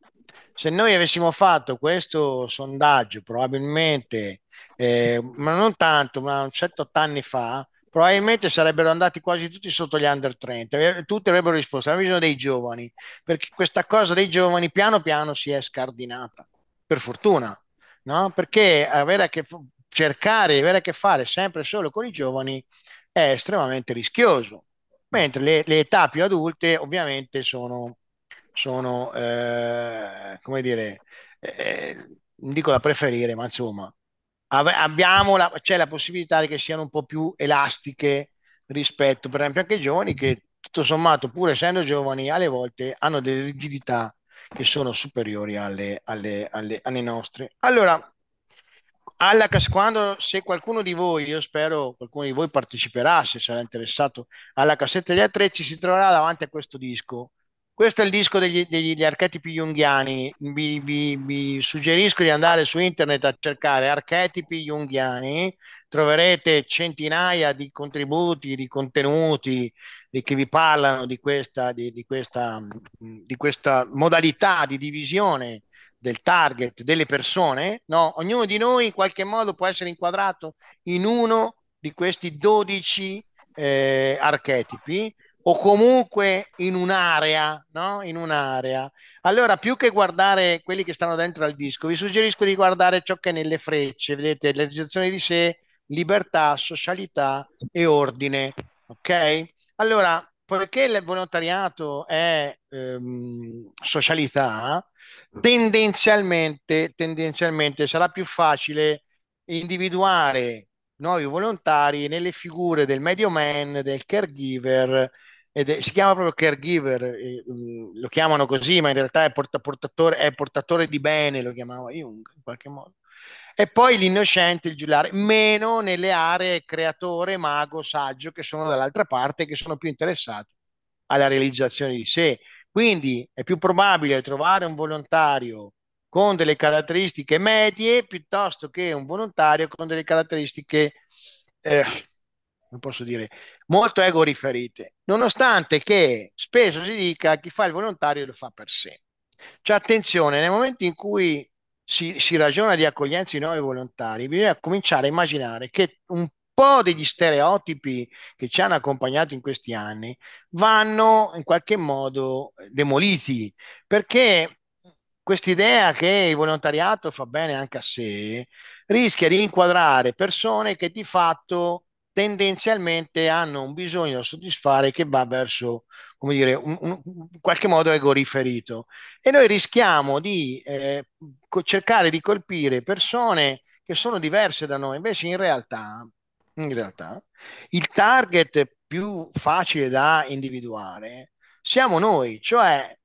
Se noi avessimo fatto questo sondaggio probabilmente, eh, ma non tanto, ma 7-8 anni fa, probabilmente sarebbero andati quasi tutti sotto gli under 30, eh, tutti avrebbero risposto, abbiamo bisogno dei giovani, perché questa cosa dei giovani piano piano si è scardinata, per fortuna, no? perché avere a che, cercare avere a che fare sempre solo con i giovani è estremamente rischioso, mentre le, le età più adulte ovviamente sono sono, eh, come dire, eh, non dico da preferire, ma insomma, abbiamo la, c'è la possibilità che siano un po' più elastiche rispetto, per esempio, anche ai giovani che tutto sommato, pur essendo giovani, alle volte hanno delle rigidità che sono superiori alle, alle, alle, alle nostre. Allora, alla, quando, se qualcuno di voi, io spero qualcuno di voi parteciperà, se sarà interessato alla cassetta degli attrezzi, si troverà davanti a questo disco questo è il disco degli, degli, degli archetipi junghiani. Vi, vi, vi, suggerisco di andare su internet a cercare archetipi junghiani, troverete centinaia di contributi, di contenuti di, che vi parlano di questa, di, di, questa, di questa modalità di divisione del target delle persone. No? Ognuno di noi in qualche modo può essere inquadrato in uno di questi 12 eh, archetipi o comunque in un'area, no? In un'area. Allora, più che guardare quelli che stanno dentro al disco, vi suggerisco di guardare ciò che è nelle frecce, vedete, la realizzazione di sé, libertà, socialità e ordine, ok? Allora, poiché il volontariato è ehm, socialità, tendenzialmente, tendenzialmente sarà più facile individuare nuovi volontari nelle figure del medio man, del caregiver ed è, si chiama proprio caregiver, e, um, lo chiamano così, ma in realtà è, porta, portatore, è portatore di bene, lo chiamava Jung in qualche modo. E poi l'innocente, il giullare, meno nelle aree creatore, mago, saggio, che sono dall'altra parte, che sono più interessati alla realizzazione di sé. Quindi è più probabile trovare un volontario con delle caratteristiche medie piuttosto che un volontario con delle caratteristiche eh, non posso dire, molto ego riferite, nonostante che spesso si dica chi fa il volontario lo fa per sé. Cioè attenzione, nel momento in cui si, si ragiona di accoglienza di nuovi volontari, bisogna cominciare a immaginare che un po' degli stereotipi che ci hanno accompagnato in questi anni vanno in qualche modo demoliti, perché quest'idea che il volontariato fa bene anche a sé rischia di inquadrare persone che di fatto tendenzialmente hanno un bisogno da soddisfare che va verso, come dire, un, un, in qualche modo egoriferito. E noi rischiamo di eh, cercare di colpire persone che sono diverse da noi, invece in realtà, in realtà il target più facile da individuare siamo noi, cioè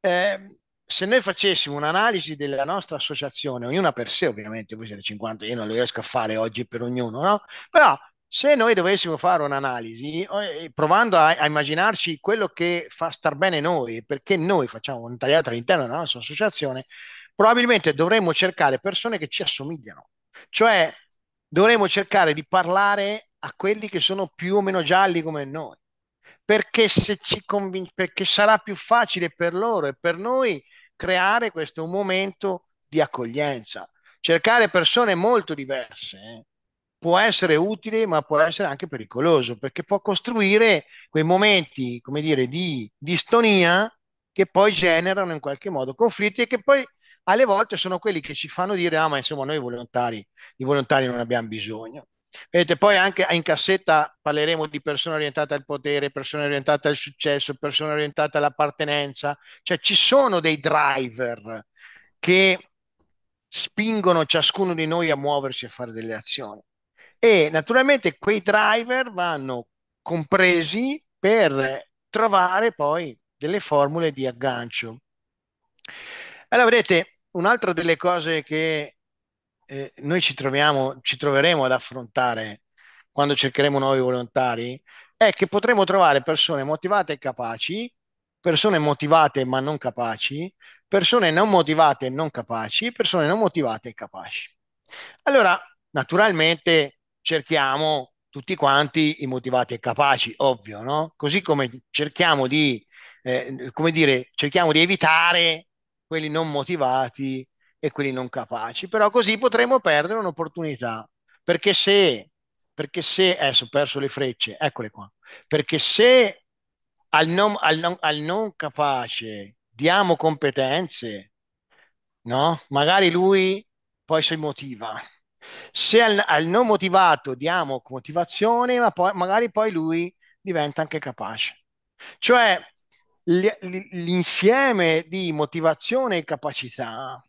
eh, se noi facessimo un'analisi della nostra associazione, ognuna per sé ovviamente, voi siete 50, io non lo riesco a fare oggi per ognuno, no? però se noi dovessimo fare un'analisi, eh, provando a, a, immaginarci quello che fa star bene noi, perché noi facciamo un tagliato all'interno della nostra associazione, probabilmente dovremmo cercare persone che ci assomigliano. Cioè, dovremmo cercare di parlare a quelli che sono più o meno gialli come noi, perché, convin- perché sarà più facile per loro e per noi creare questo momento di accoglienza. Cercare persone molto diverse. Eh può essere utile, ma può essere anche pericoloso, perché può costruire quei momenti, come dire, di distonia che poi generano in qualche modo conflitti e che poi alle volte sono quelli che ci fanno dire, ah, ma insomma noi volontari, di volontari non abbiamo bisogno. Vedete, poi anche in cassetta parleremo di persone orientate al potere, persone orientate al successo, persone orientate all'appartenenza, cioè ci sono dei driver che spingono ciascuno di noi a muoversi e a fare delle azioni naturalmente quei driver vanno compresi per trovare poi delle formule di aggancio. Allora, vedete, un'altra delle cose che eh, noi ci, troviamo, ci troveremo ad affrontare quando cercheremo nuovi volontari è che potremo trovare persone motivate e capaci, persone motivate ma non capaci, persone non motivate e non capaci, persone non motivate e capaci. Allora, naturalmente, cerchiamo tutti quanti i motivati e capaci, ovvio, no? Così come cerchiamo di, eh, come dire, cerchiamo di evitare quelli non motivati e quelli non capaci, però così potremo perdere un'opportunità, perché se, perché se, adesso ho perso le frecce, eccole qua, perché se al non, al non, al non capace diamo competenze, no? Magari lui poi si motiva se al, al non motivato diamo motivazione, ma poi, magari poi lui diventa anche capace. Cioè l'insieme di motivazione e capacità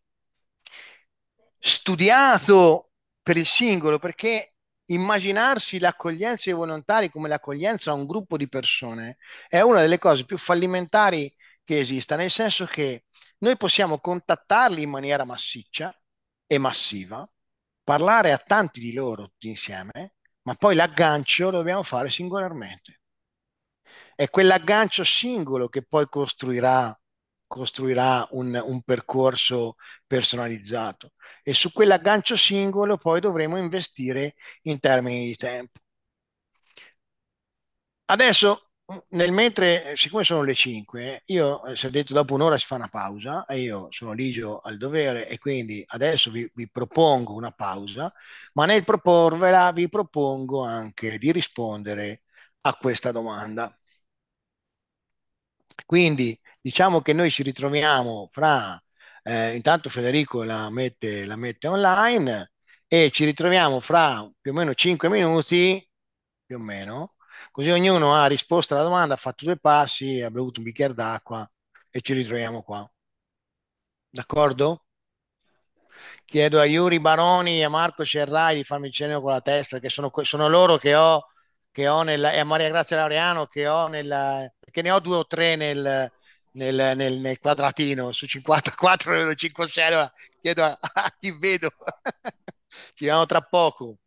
studiato per il singolo, perché immaginarsi l'accoglienza dei volontari come l'accoglienza a un gruppo di persone è una delle cose più fallimentari che esista, nel senso che noi possiamo contattarli in maniera massiccia e massiva, parlare a tanti di loro tutti insieme, ma poi l'aggancio lo dobbiamo fare singolarmente. È quell'aggancio singolo che poi costruirà, costruirà un, un percorso personalizzato e su quell'aggancio singolo poi dovremo investire in termini di tempo. Adesso Mhmm, nel mentre, eh, siccome sono le 5, io eh, se ho detto dopo un'ora si fa una pausa e io sono ligio al dovere e quindi adesso vi, vi propongo una pausa, ma nel proporvela vi propongo anche di rispondere a questa domanda. Quindi diciamo che noi ci ritroviamo fra, eh, intanto Federico la mette, la mette online e ci ritroviamo fra più o meno 5 minuti, più o meno, Così ognuno ha risposto alla domanda, ha fatto due passi, ha bevuto un bicchiere d'acqua e ci ritroviamo qua. D'accordo? Chiedo a Yuri Baroni e a Marco Cerrai di farmi il cenno con la testa, che sono, sono loro che ho, che ho nella, e a Maria Grazia Laureano che ho nella, che ne ho due o tre nel, nel, nel, nel, quadratino su 54 euro 5 allora chiedo a, a chi vedo ci vediamo tra poco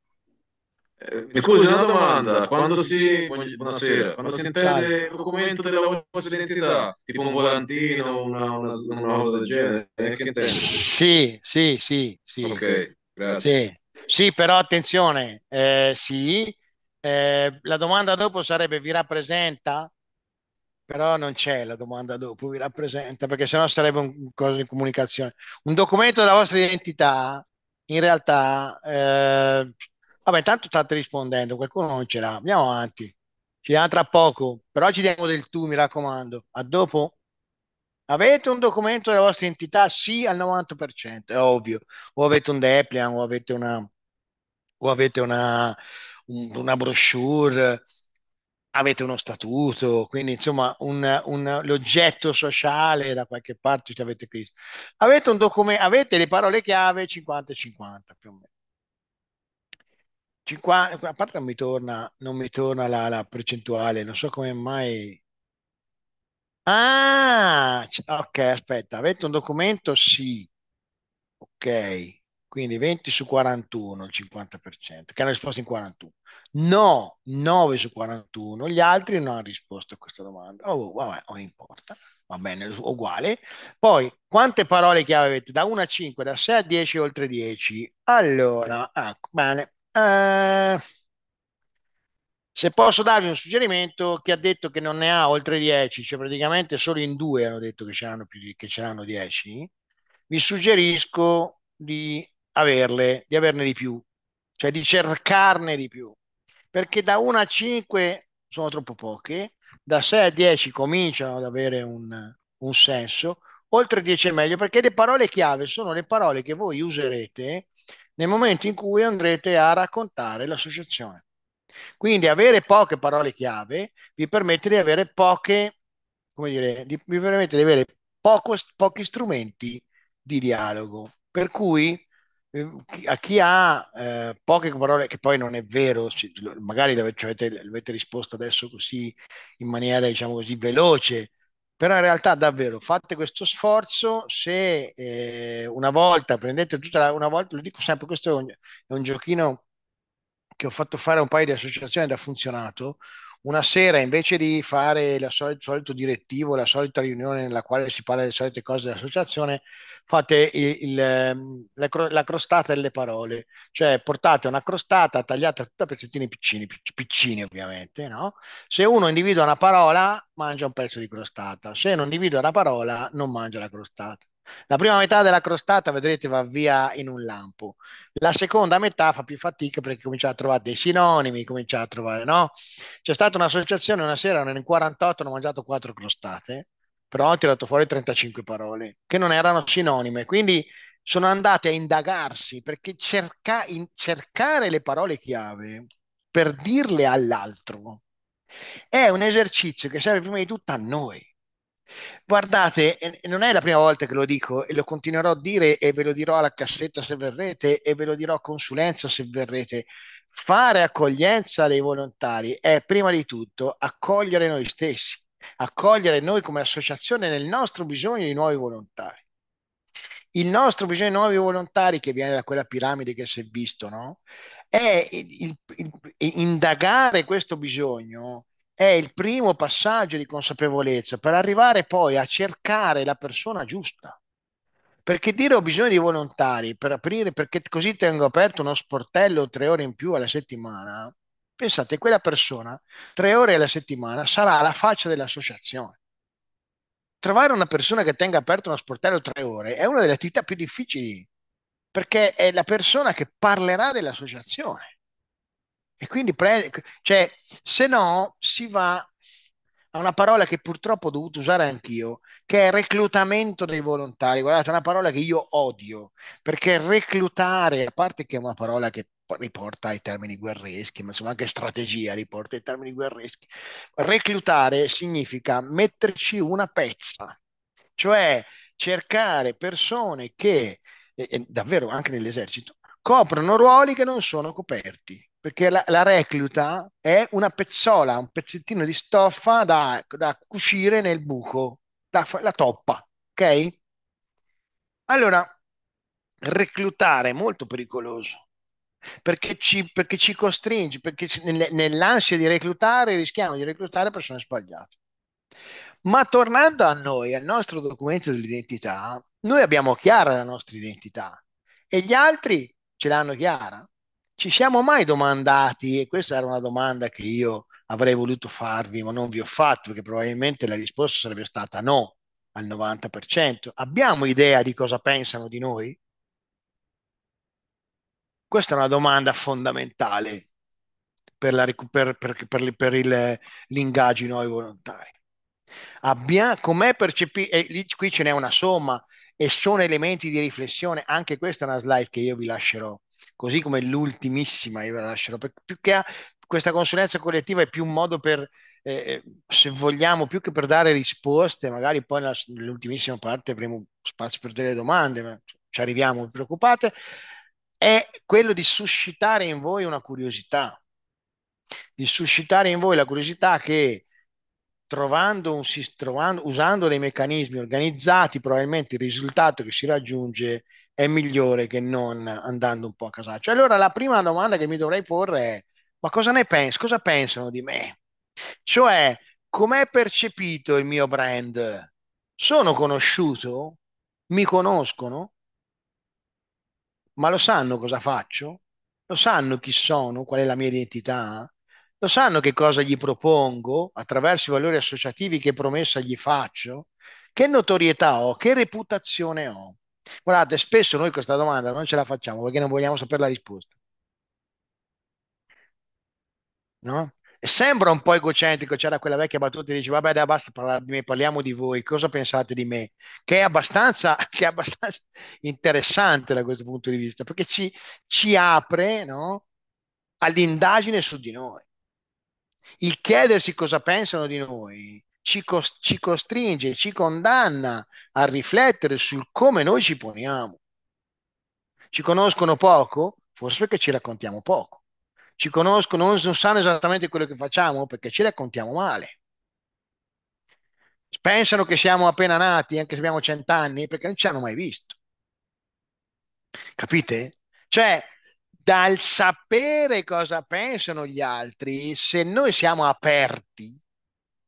eh, mi scusi, una domanda. Quando si, buonasera, quando si intende il documento della vostra identità, tipo un volantino, una, una, una cosa del genere, eh, che intende? Sì, sì, sì, sì. Ok, grazie. Sì, sì però attenzione, eh, sì. Eh, la domanda dopo sarebbe vi rappresenta? Però non c'è la domanda dopo, vi rappresenta, perché sennò sarebbe un cosa di comunicazione. Un documento della vostra identità, in realtà Vabbè, tanto state rispondendo, qualcuno non ce l'ha. Andiamo avanti. Ci vediamo tra poco, però ci diamo del tu, mi raccomando. A dopo. Avete un documento della vostra entità? Sì, al 90%, è ovvio. O avete un Deplian, o avete una, o avete una, un, una brochure, avete uno statuto, quindi insomma un, un, l'oggetto sociale da qualche parte ci avete Cristo. Avete, un document- avete le parole chiave 50-50 più o meno. 50, a parte non mi torna, non mi torna la, la percentuale, non so come mai. Ah, ok, aspetta, avete un documento? Sì. Ok, quindi 20 su 41, il 50%, che hanno risposto in 41. No, 9 su 41, gli altri non hanno risposto a questa domanda. Oh, vabbè, oh, non importa, va bene, uguale. Poi, quante parole chiave avete? Da 1 a 5, da 6 a 10, oltre 10. Allora, ecco, bene. Eh, se posso darvi un suggerimento, chi ha detto che non ne ha oltre 10, cioè praticamente solo in due hanno detto che ce l'hanno, più, che ce l'hanno 10, vi suggerisco di averle, di averne di più, cioè di cercarne di più, perché da 1 a 5 sono troppo poche, da 6 a 10 cominciano ad avere un, un senso, oltre 10 è meglio, perché le parole chiave sono le parole che voi userete nel momento in cui andrete a raccontare l'associazione. Quindi avere poche parole chiave vi permette di avere poche, come dire, di, vi permette di avere poco, pochi strumenti di dialogo. Per cui ehm, a chi ha eh, poche parole, che poi non è vero, magari l'avete, l'avete risposto adesso così in maniera diciamo così veloce, però in realtà davvero fate questo sforzo se eh, una volta prendete tutta la, una volta, lo dico sempre, questo è un, è un giochino che ho fatto fare a un paio di associazioni ed ha funzionato, una sera invece di fare il solito, direttivo, la solita riunione nella quale si parla delle solite cose dell'associazione, fate il, il, ehm, la, la, crostata delle parole, cioè portate una crostata tagliata tutta a pezzettini piccini, piccini ovviamente, no? Se uno individua una parola, mangia un pezzo di crostata, se non individua una parola, non mangia la crostata. La prima metà della crostata, vedrete, va via in un lampo. La seconda metà fa più fatica perché comincia a trovare dei sinonimi, comincia a trovare, no? C'è stata un'associazione una sera, nel 48 hanno mangiato quattro crostate, però hanno tirato fuori 35 parole che non erano sinonime. Quindi sono andate a indagarsi perché cerca, in, cercare le parole chiave per dirle all'altro è un esercizio che serve prima di tutto a noi Guardate, non è la prima volta che lo dico e lo continuerò a dire e ve lo dirò alla cassetta se verrete e ve lo dirò a consulenza se verrete. Fare accoglienza dei volontari è prima di tutto accogliere noi stessi, accogliere noi come associazione nel nostro bisogno di nuovi volontari. Il nostro bisogno di nuovi volontari che viene da quella piramide che si è visto, no? È il, il, indagare questo bisogno è il primo passaggio di consapevolezza per arrivare poi a cercare la persona giusta. Perché dire ho bisogno di volontari per aprire, perché così tengo aperto uno sportello tre ore in più alla settimana, pensate, quella persona tre ore alla settimana sarà la faccia dell'associazione. Trovare una persona che tenga aperto uno sportello tre ore è una delle attività più difficili, perché è la persona che parlerà dell'associazione e quindi, pre- cioè, se no, si va a una parola che purtroppo ho dovuto usare anch'io, che è reclutamento dei volontari. Guardate, è una parola che io odio, perché reclutare, a parte che è una parola che riporta ai termini guerreschi, ma insomma anche strategia riporta ai termini guerreschi, reclutare significa metterci una pezza, cioè cercare persone che, eh, davvero anche nell'esercito, coprono ruoli che non sono coperti perché la, la, recluta è una pezzola, un pezzettino di stoffa da, da cucire nel buco, da, la toppa, ok? Allora, reclutare è molto pericoloso, perché ci, perché ci costringe, perché nell'ansia di reclutare rischiamo di reclutare persone sbagliate. Ma tornando a noi, al nostro documento dell'identità, noi abbiamo chiara la nostra identità e gli altri ce l'hanno chiara? ci siamo mai domandati, e questa era una domanda che io avrei voluto farvi, ma non vi ho fatto, perché probabilmente la risposta sarebbe stata no al 90%. Abbiamo idea di cosa pensano di noi? Questa è una domanda fondamentale per, la, per, per, per, per il, l'ingagino ai volontari. Abbiamo, com'è percepito, e lì, qui ce n'è una somma e sono elementi di riflessione, anche questa è una slide che io vi lascerò così come l'ultimissima, io la lascerò, perché più che a, questa consulenza collettiva è più un modo per, eh, eh se vogliamo, più che per dare risposte, magari poi nella, nell'ultimissima parte avremo spazio per delle domande, ma ci arriviamo, vi preoccupate, è quello di suscitare in voi una curiosità, di suscitare in voi la curiosità che trovando un, trovando, usando dei meccanismi organizzati, probabilmente il risultato che si raggiunge è migliore che non andando un po' a casaccio. Allora la prima domanda che mi dovrei porre è, ma cosa ne pensi? Cosa pensano di me? Cioè, com'è percepito il mio brand? Sono conosciuto? Mi conoscono? Ma lo sanno cosa faccio? Lo sanno chi sono? Qual è la mia identità? Lo sanno che cosa gli propongo attraverso i valori associativi che promessa gli faccio? Che notorietà ho? Che reputazione ho? Guardate, spesso noi questa domanda non ce la facciamo perché non vogliamo sapere la risposta. No? E sembra un po' egocentrico, c'era quella vecchia battuta che dice vabbè dai basta parlare di me, parliamo di voi, cosa pensate di me? Che è abbastanza, che è abbastanza interessante da questo punto di vista, perché ci, ci apre no? all'indagine su di noi. Il chiedersi cosa pensano di noi ci, cost- ci costringe, ci condanna a riflettere sul come noi ci poniamo. Ci conoscono poco? Forse perché ci raccontiamo poco. Ci conoscono, non, non sanno esattamente quello che facciamo perché ci raccontiamo male. Pensano che siamo appena nati, anche se abbiamo cent'anni, perché non ci hanno mai visto. Capite? Cioè, dal sapere cosa pensano gli altri, se noi siamo aperti,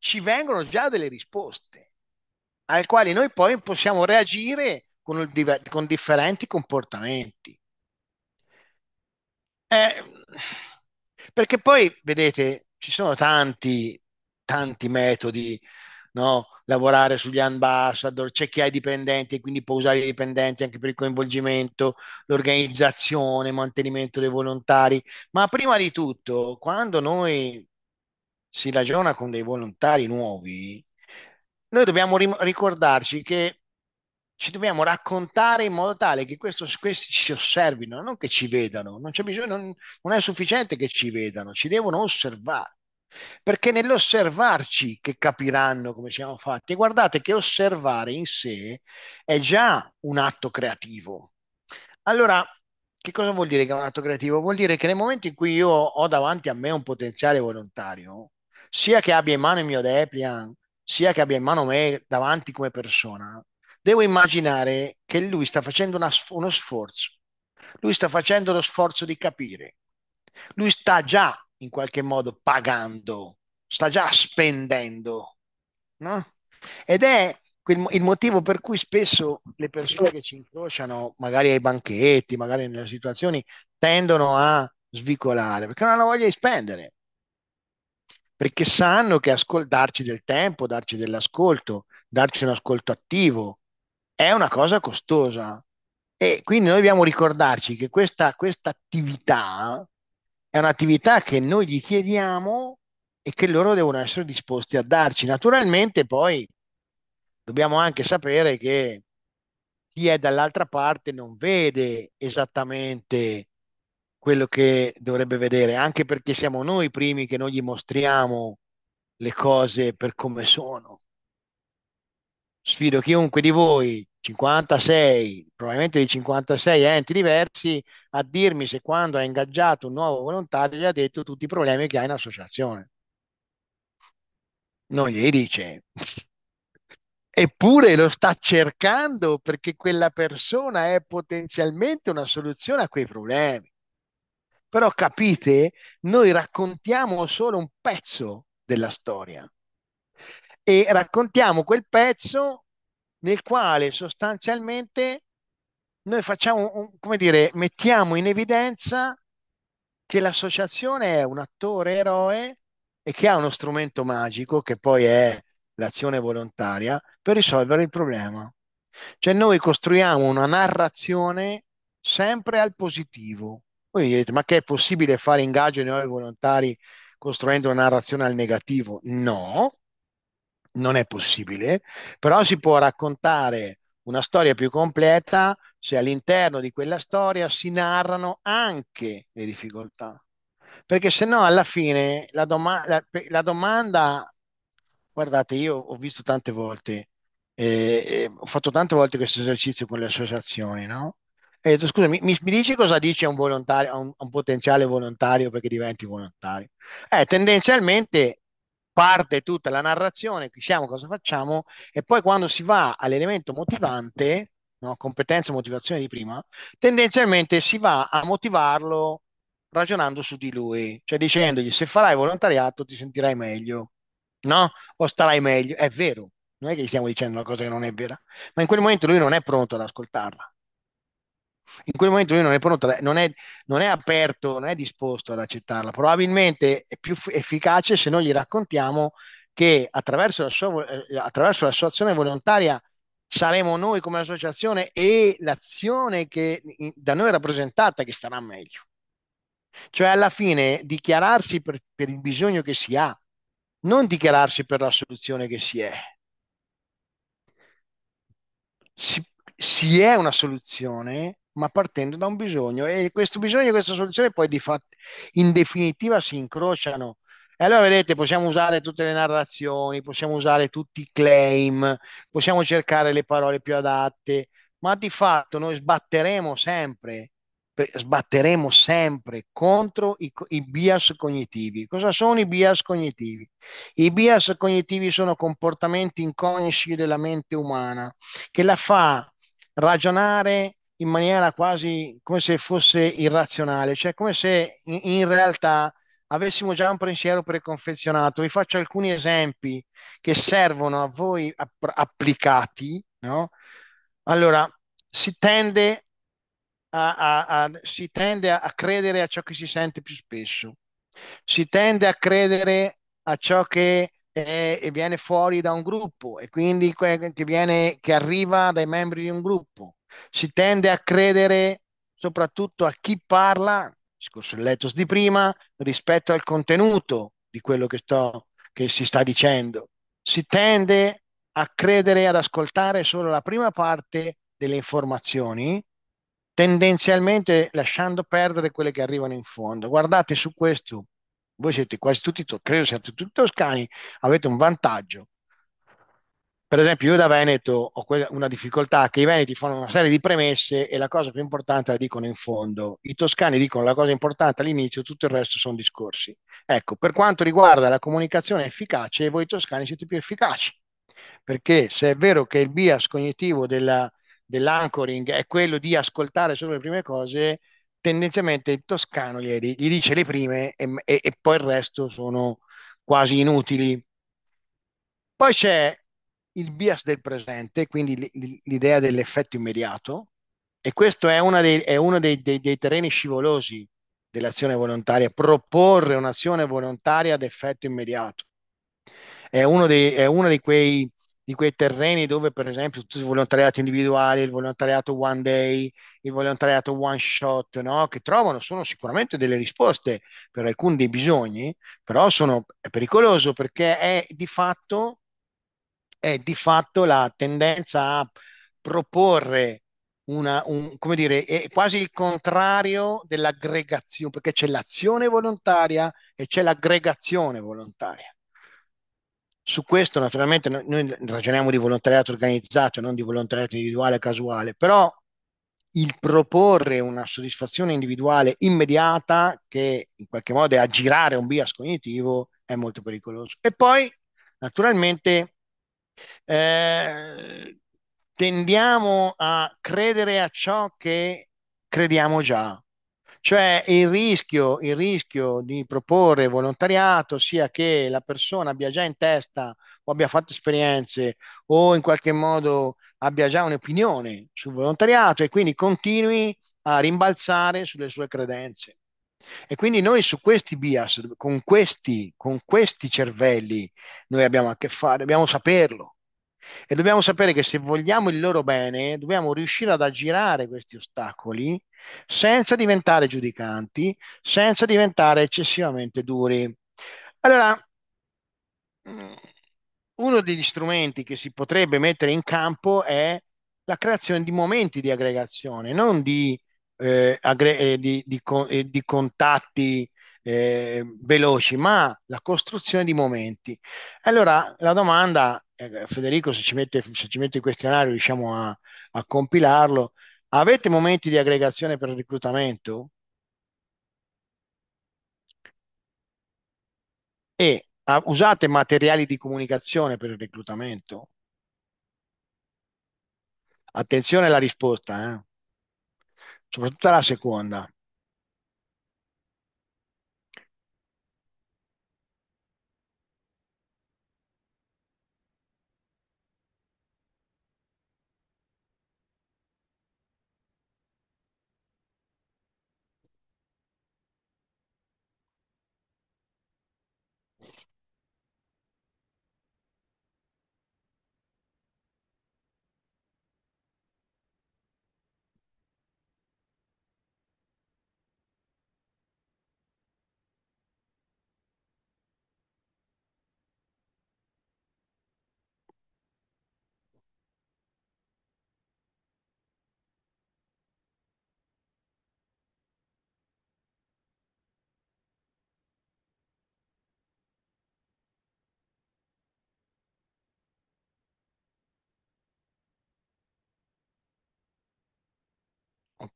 ci vengono già delle risposte, alle quali noi poi possiamo reagire con, il, con differenti comportamenti. Eh, perché poi, vedete, ci sono tanti, tanti metodi, no? lavorare sugli ambassador, c'è chi ha i dipendenti e quindi può usare i dipendenti anche per il coinvolgimento, l'organizzazione, il mantenimento dei volontari, ma prima di tutto, quando noi si ragiona con dei volontari nuovi, noi dobbiamo ricordarci che ci dobbiamo raccontare in modo tale che questo, questi si osservino, non che ci vedano, non, bisogno, non, non è sufficiente che ci vedano, ci devono osservare perché nell'osservarci che capiranno come siamo fatti. E guardate che osservare in sé è già un atto creativo. Allora, che cosa vuol dire che è un atto creativo? Vuol dire che nel momento in cui io ho davanti a me un potenziale volontario, sia che abbia in mano il mio Deplian, sia che abbia in mano me davanti come persona, devo immaginare che lui sta facendo una, uno sforzo, lui sta facendo lo sforzo di capire, lui sta già in qualche modo pagando, sta già spendendo, no? Ed è quel, il motivo per cui spesso le persone che ci incrociano, magari ai banchetti, magari nelle situazioni, tendono a svicolare, perché non hanno voglia di spendere perché sanno che ascol- darci del tempo, darci dell'ascolto, darci un ascolto attivo è una cosa costosa. E quindi noi dobbiamo ricordarci che questa, questa attività è un'attività che noi gli chiediamo e che loro devono essere disposti a darci. Naturalmente poi dobbiamo anche sapere che chi è dall'altra parte non vede esattamente quello che dovrebbe vedere, anche perché siamo noi i primi che non gli mostriamo le cose per come sono. Sfido chiunque di voi, 56, probabilmente di 56 enti diversi, a dirmi se quando ha ingaggiato un nuovo volontario gli ha detto tutti i problemi che ha in associazione. Non gli dice. Eppure lo sta cercando perché quella persona è potenzialmente una soluzione a quei problemi. Però capite, noi raccontiamo solo un pezzo della storia e raccontiamo quel pezzo nel quale sostanzialmente noi facciamo, come dire, mettiamo in evidenza che l'associazione è un attore eroe e che ha uno strumento magico che poi è l'azione volontaria per risolvere il problema. Cioè noi costruiamo una narrazione sempre al positivo, voi direte, ma che è possibile fare ingaggio di nuovi volontari costruendo una narrazione al negativo? No, non è possibile, però si può raccontare una storia più completa se all'interno di quella storia si narrano anche le difficoltà. Perché se no alla fine la, doma- la, la domanda, guardate, io ho visto tante volte, eh, eh, ho fatto tante volte questo esercizio con le associazioni, no? Eh, scusa, mi, mi, dici cosa dice un, volontario, un, un potenziale volontario perché diventi volontario? Eh, tendenzialmente parte tutta la narrazione, qui siamo, cosa facciamo, e poi quando si va all'elemento motivante, no, competenza e motivazione di prima, tendenzialmente si va a motivarlo ragionando su di lui, cioè dicendogli se farai volontariato ti sentirai meglio, no? O starai meglio. È vero, non è che gli stiamo dicendo una cosa che non è vera, ma in quel momento lui non è pronto ad ascoltarla in quel momento lui non è pronto, non è, non è aperto, non è disposto ad accettarla. Probabilmente è più efficace se noi gli raccontiamo che attraverso la sua, eh, attraverso la sua azione volontaria saremo noi come associazione e l'azione che da noi rappresentata che sarà meglio. Cioè alla fine dichiararsi per, per il bisogno che si ha, non dichiararsi per la soluzione che si è. Si, si è una soluzione ma partendo da un bisogno e questo bisogno e questa soluzione poi di fatto in definitiva si incrociano. E allora vedete, possiamo usare tutte le narrazioni, possiamo usare tutti i claim, possiamo cercare le parole più adatte, ma di fatto noi sbatteremo sempre, sbatteremo sempre contro i, i bias cognitivi. Cosa sono i bias cognitivi? I bias cognitivi sono comportamenti inconsci della mente umana che la fa ragionare in maniera quasi come se fosse irrazionale, cioè come se in, in realtà avessimo già un pensiero preconfezionato. Vi faccio alcuni esempi che servono a voi app- applicati, no? Allora, si tende a, a, a, si tende a credere a ciò che si sente più spesso, si tende a credere a ciò che è, viene fuori da un gruppo e quindi che, viene, che arriva dai membri di un gruppo si tende a credere soprattutto a chi parla, discorso dell'etos di prima, rispetto al contenuto di quello che, sto, che si sta dicendo. Si tende a credere ad ascoltare solo la prima parte delle informazioni, tendenzialmente lasciando perdere quelle che arrivano in fondo. Guardate su questo, voi siete quasi tutti, credo siate tutti toscani, avete un vantaggio per esempio, io da Veneto ho una difficoltà che i Veneti fanno una serie di premesse e la cosa più importante la dicono in fondo. I toscani dicono la cosa importante all'inizio, tutto il resto sono discorsi. Ecco, per quanto riguarda la comunicazione efficace, voi toscani siete più efficaci, perché se è vero che il bias cognitivo della, dell'anchoring è quello di ascoltare solo le prime cose, tendenzialmente il toscano gli, gli dice le prime e, e, e poi il resto sono quasi inutili. Poi c'è il bias del presente, quindi l'idea dell'effetto immediato, e questo è, dei, è uno dei, dei, dei, terreni scivolosi dell'azione volontaria, proporre un'azione volontaria ad effetto immediato. È uno, è uno di, quei, di, quei, terreni dove, per esempio, tutti i volontariati individuali, il volontariato one day, il volontariato one shot, no? che trovano, sono sicuramente delle risposte per alcuni dei bisogni, però sono, è pericoloso perché è di fatto è di fatto la tendenza a proporre una, un, come dire, è quasi il contrario dell'aggregazione, perché c'è l'azione volontaria e c'è l'aggregazione volontaria. Su questo naturalmente noi ragioniamo di volontariato organizzato, non di volontariato individuale casuale, però il proporre una soddisfazione individuale immediata che in qualche modo è aggirare un bias cognitivo è molto pericoloso. E poi naturalmente eh, tendiamo a credere a ciò che crediamo già. Cioè il rischio, il rischio di proporre volontariato sia che la persona abbia già in testa o abbia fatto esperienze o in qualche modo abbia già un'opinione sul volontariato e quindi continui a rimbalzare sulle sue credenze. E quindi noi su questi bias, con questi, con questi cervelli, noi abbiamo a che fare, dobbiamo saperlo. E dobbiamo sapere che se vogliamo il loro bene, dobbiamo riuscire ad aggirare questi ostacoli senza diventare giudicanti, senza diventare eccessivamente duri. Allora, mm, uno degli strumenti che si potrebbe mettere in campo è la creazione di momenti di aggregazione, non di eh, agre- eh, di, di, con- eh, di, contatti eh, veloci, ma la costruzione di momenti. Allora la domanda, eh, Federico, se ci, mette, se ci mette il questionario, riusciamo a, a compilarlo, avete momenti di aggregazione per il reclutamento? E a, usate materiali di comunicazione per il reclutamento? Attenzione alla risposta, eh? soprattutto la seconda.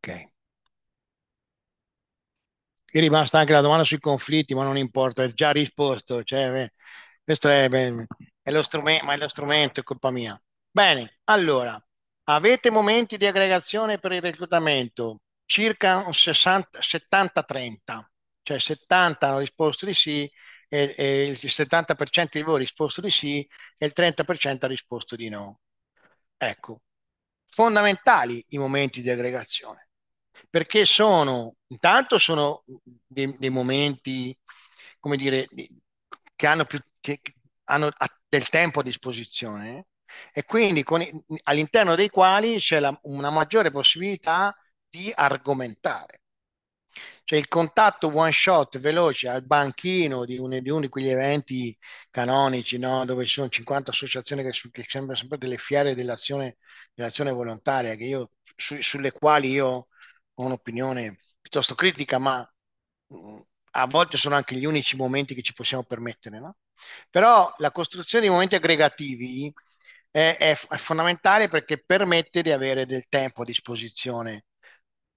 Ok. È rimasta anche la domanda sui conflitti, ma non importa, è già risposto. Cioè, beh, questo è, beh, è lo strumento, ma è lo strumento, è colpa mia. Bene, allora, avete momenti di aggregazione per il reclutamento? Circa un 70-30, cioè 70 hanno risposto di sì, e, e il 70% di voi ha risposto di sì e il 30% ha risposto di no. Ecco, fondamentali i momenti di aggregazione perché sono, intanto sono dei, dei momenti, come dire, che hanno, più, che hanno del tempo a disposizione e quindi all'interno dei quali c'è una maggiore possibilità di argomentare. Cioè il contatto one shot veloce al banchino di uno di, un di quegli eventi canonici no? dove ci sono 50 associazioni che, che sembrano sempre delle fiere dell'azione, dell'azione volontaria, io, su, sulle quali io ho un'opinione piuttosto critica, ma mm, a volte sono anche gli unici momenti che ci possiamo permettere, no? Però la costruzione di momenti aggregativi è, è, è fondamentale perché permette di avere del tempo a disposizione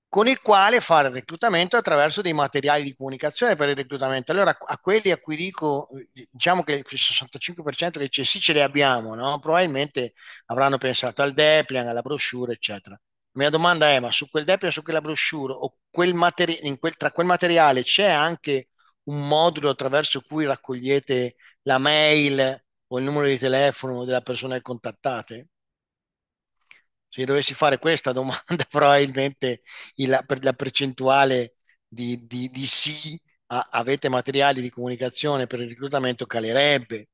con il quale fare reclutamento attraverso dei materiali di comunicazione per il reclutamento. Allora, a quelli a cui dico, diciamo che il 65% che dice sì, ce li abbiamo, no? probabilmente avranno pensato al Deplian, alla brochure, eccetera. La mia domanda è, ma su quel deppio, su quella brochure o quel materi- quel, tra quel materiale c'è anche un modulo attraverso cui raccogliete la mail o il numero di telefono della persona che contattate? Se dovessi fare questa domanda, probabilmente il, la percentuale di, di, di sì a, avete materiali di comunicazione per il reclutamento calerebbe.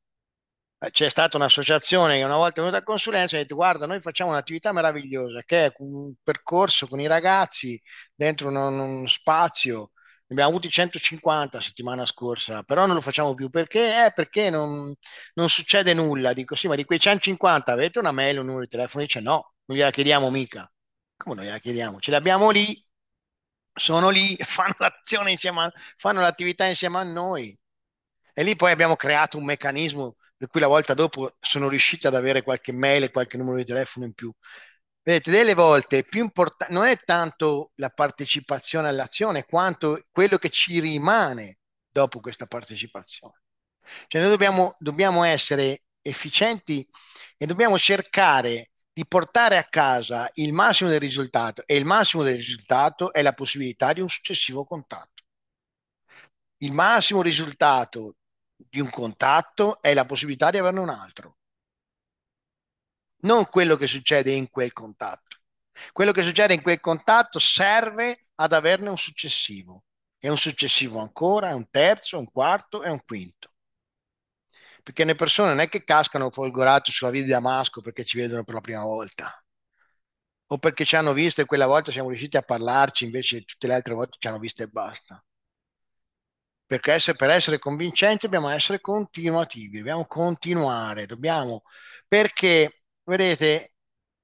Eh, c'è stata un'associazione che una volta è venuta a consulenza e ha detto guarda noi facciamo un'attività meravigliosa che è un percorso con i ragazzi dentro uno, uno spazio ne abbiamo avuti 150 la settimana scorsa però non lo facciamo più perché? Eh, perché non, non succede nulla dico sì ma di quei 150 avete una mail un numero di telefono? dice no, non gliela chiediamo mica come non gliela chiediamo? ce l'abbiamo lì sono lì, fanno l'azione insieme a, fanno l'attività insieme a noi e lì poi abbiamo creato un meccanismo per cui la volta dopo sono riusciti ad avere qualche mail e qualche numero di telefono in più. Vedete, delle volte più import- non è tanto la partecipazione all'azione quanto quello che ci rimane dopo questa partecipazione. Cioè noi dobbiamo, dobbiamo essere efficienti e dobbiamo cercare di portare a casa il massimo del risultato e il massimo del risultato è la possibilità di un successivo contatto. Il massimo risultato di un contatto è la possibilità di averne un altro. Non quello che succede in quel contatto. Quello che succede in quel contatto serve ad averne un successivo, e un successivo ancora, è un terzo, un quarto e un quinto. Perché le persone non è che cascano folgorate sulla via di Damasco perché ci vedono per la prima volta o perché ci hanno visto e quella volta siamo riusciti a parlarci invece tutte le altre volte ci hanno visto e basta perché essere, per essere convincenti dobbiamo essere continuativi, dobbiamo continuare, dobbiamo, perché vedete,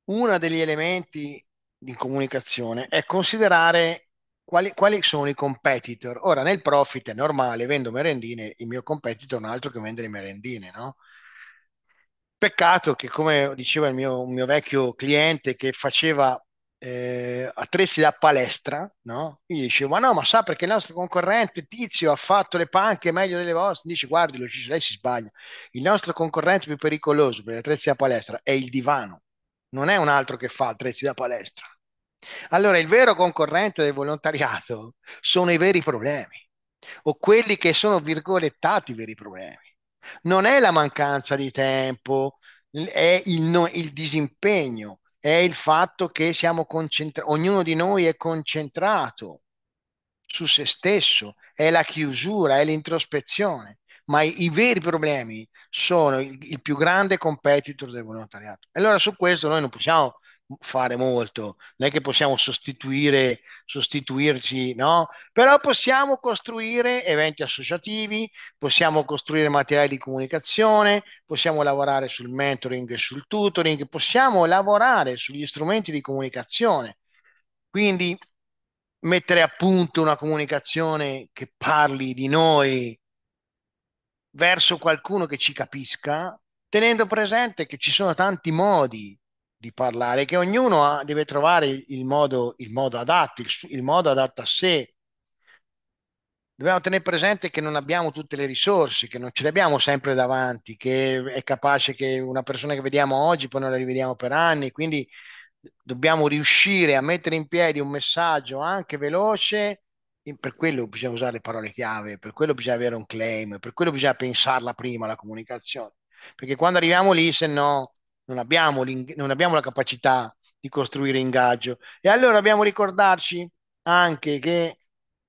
uno degli elementi di comunicazione è considerare quali, quali sono i competitor. Ora, nel profit è normale, vendo merendine, il mio competitor è un altro che vende le merendine, no? Peccato che, come diceva il mio, un mio vecchio cliente che faceva eh, attrezzi da palestra, no? Quindi dice, ma no, ma sa perché il nostro concorrente tizio ha fatto le panche meglio delle vostre? Dice, guardi, lo dice, lei si sbaglia. Il nostro concorrente più pericoloso per gli attrezzi da palestra è il divano, non è un altro che fa attrezzi da palestra. Allora, il vero concorrente del volontariato sono i veri problemi, o quelli che sono virgolettati i veri problemi. Non è la mancanza di tempo, è il, no, il disimpegno, è il fatto che siamo concentrati, ognuno di noi è concentrato su se stesso, è la chiusura, è l'introspezione, ma i, i veri problemi sono il, il, più grande competitor del volontariato. Allora su questo noi non possiamo fare molto, non è che possiamo sostituire, sostituirci, no? Però possiamo costruire eventi associativi, possiamo costruire materiali di comunicazione, possiamo lavorare sul mentoring e sul tutoring, possiamo lavorare sugli strumenti di comunicazione. Quindi mettere a punto una comunicazione che parli di noi verso qualcuno che ci capisca, tenendo presente che ci sono tanti modi di parlare, che ognuno ha, deve trovare il modo, il modo adatto, il, il modo adatto a sé. Dobbiamo tenere presente che non abbiamo tutte le risorse, che non ce le abbiamo sempre davanti, che è capace che una persona che vediamo oggi poi non la rivediamo per anni, quindi dobbiamo riuscire a mettere in piedi un messaggio anche veloce, per quello bisogna usare le parole chiave, per quello bisogna avere un claim, per quello bisogna pensarla prima la comunicazione, perché quando arriviamo lì se no non abbiamo, non abbiamo la capacità di costruire ingaggio. E allora dobbiamo ricordarci anche che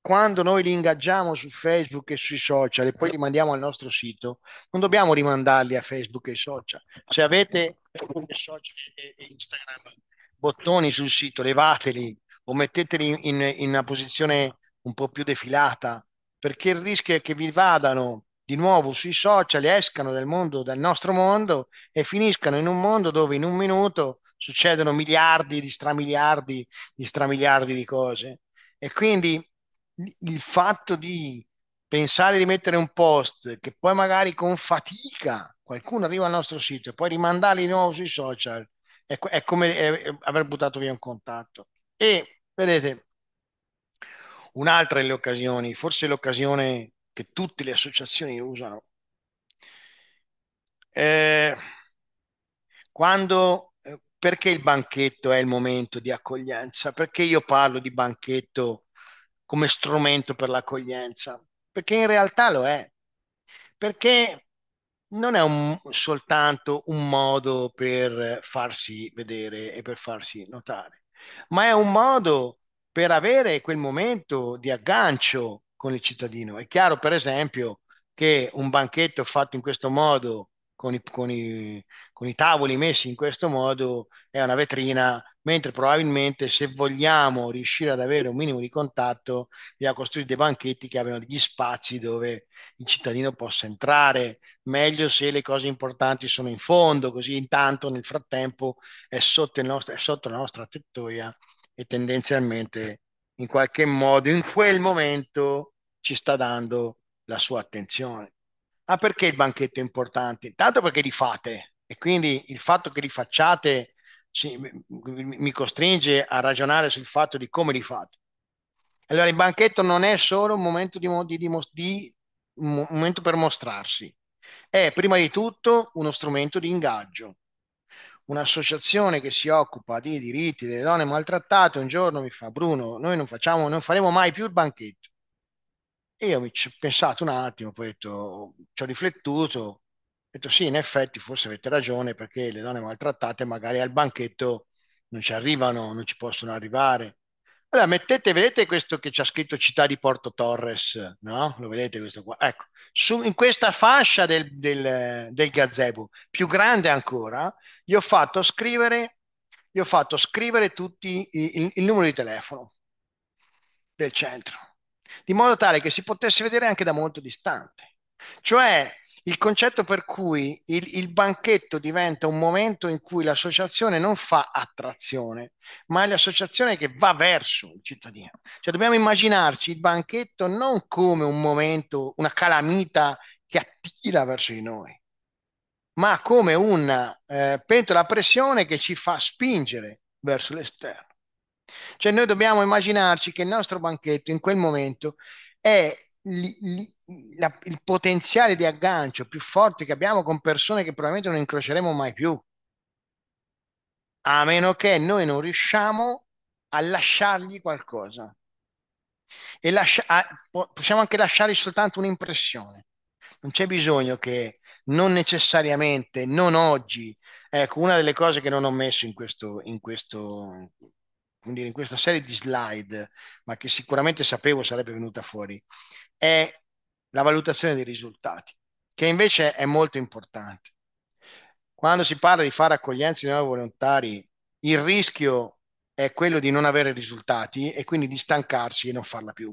quando noi li ingaggiamo su Facebook e sui social e poi li mandiamo al nostro sito, non dobbiamo rimandarli a Facebook e social. Se avete Facebook social e Instagram bottoni sul sito, levateli o metteteli in, in una posizione un po' più defilata, perché il rischio è che vi vadano di nuovo sui social, escano dal mondo, dal nostro mondo e finiscano in un mondo dove in un minuto succedono miliardi di stramiliardi di stramiliardi di cose. E quindi il fatto di pensare di mettere un post che poi magari con fatica qualcuno arriva al nostro sito e poi rimandarli di nuovo sui social è, è come è, aver buttato via un contatto. E vedete, un'altra delle occasioni, forse l'occasione che tutte le associazioni usano. Eh, quando, eh, perché il banchetto è il momento di accoglienza? Perché io parlo di banchetto come strumento per l'accoglienza? Perché in realtà lo è. Perché non è un, soltanto un modo per farsi vedere e per farsi notare, ma è un modo per avere quel momento di aggancio con il cittadino. È chiaro, per esempio, che un banchetto fatto in questo modo, con i, con i, con i tavoli messi in questo modo, è una vetrina, mentre probabilmente se vogliamo riuscire ad avere un minimo di contatto, bisogna costruire dei banchetti che abbiano degli spazi dove il cittadino possa entrare, meglio se le cose importanti sono in fondo, così intanto nel frattempo è sotto, nostro, è sotto la nostra tettoia e tendenzialmente in qualche modo in quel momento ci sta dando la sua attenzione. Ma perché il banchetto è importante? Intanto perché li fate e quindi il fatto che li facciate sì, mi costringe a ragionare sul fatto di come li fate. Allora il banchetto non è solo un momento, di, di, di, un momento per mostrarsi, è prima di tutto uno strumento di ingaggio un'associazione che si occupa di diritti delle donne maltrattate, un giorno mi fa Bruno, noi non, facciamo, non faremo mai più il banchetto. E io mi ci ho pensato un attimo, poi ho detto, ci ho riflettuto, ho detto sì, in effetti forse avete ragione perché le donne maltrattate magari al banchetto non ci arrivano, non ci possono arrivare. Allora mettete, vedete questo che c'è scritto città di Porto Torres, no? Lo vedete questo qua? Ecco, su, in questa fascia del, del, del gazebo, più grande ancora, gli ho fatto scrivere, gli ho fatto scrivere tutti i, il, il numero di telefono del centro, di modo tale che si potesse vedere anche da molto distante. Cioè il concetto per cui il, il, banchetto diventa un momento in cui l'associazione non fa attrazione, ma è l'associazione che va verso il cittadino. Cioè dobbiamo immaginarci il banchetto non come un momento, una calamita che attira verso di noi, ma come una eh, pentola a pressione che ci fa spingere verso l'esterno. Cioè noi dobbiamo immaginarci che il nostro banchetto in quel momento è li, li, la, il potenziale di aggancio più forte che abbiamo con persone che probabilmente non incroceremo mai più, a meno che noi non riusciamo a lasciargli qualcosa. E lascia, a, possiamo anche lasciargli soltanto un'impressione. Non c'è bisogno che non necessariamente, non oggi. Ecco, una delle cose che non ho messo in, questo, in, questo, in questa serie di slide, ma che sicuramente sapevo sarebbe venuta fuori, è la valutazione dei risultati, che invece è molto importante. Quando si parla di fare accoglienza di nuovi volontari, il rischio è quello di non avere risultati e quindi di stancarsi e non farla più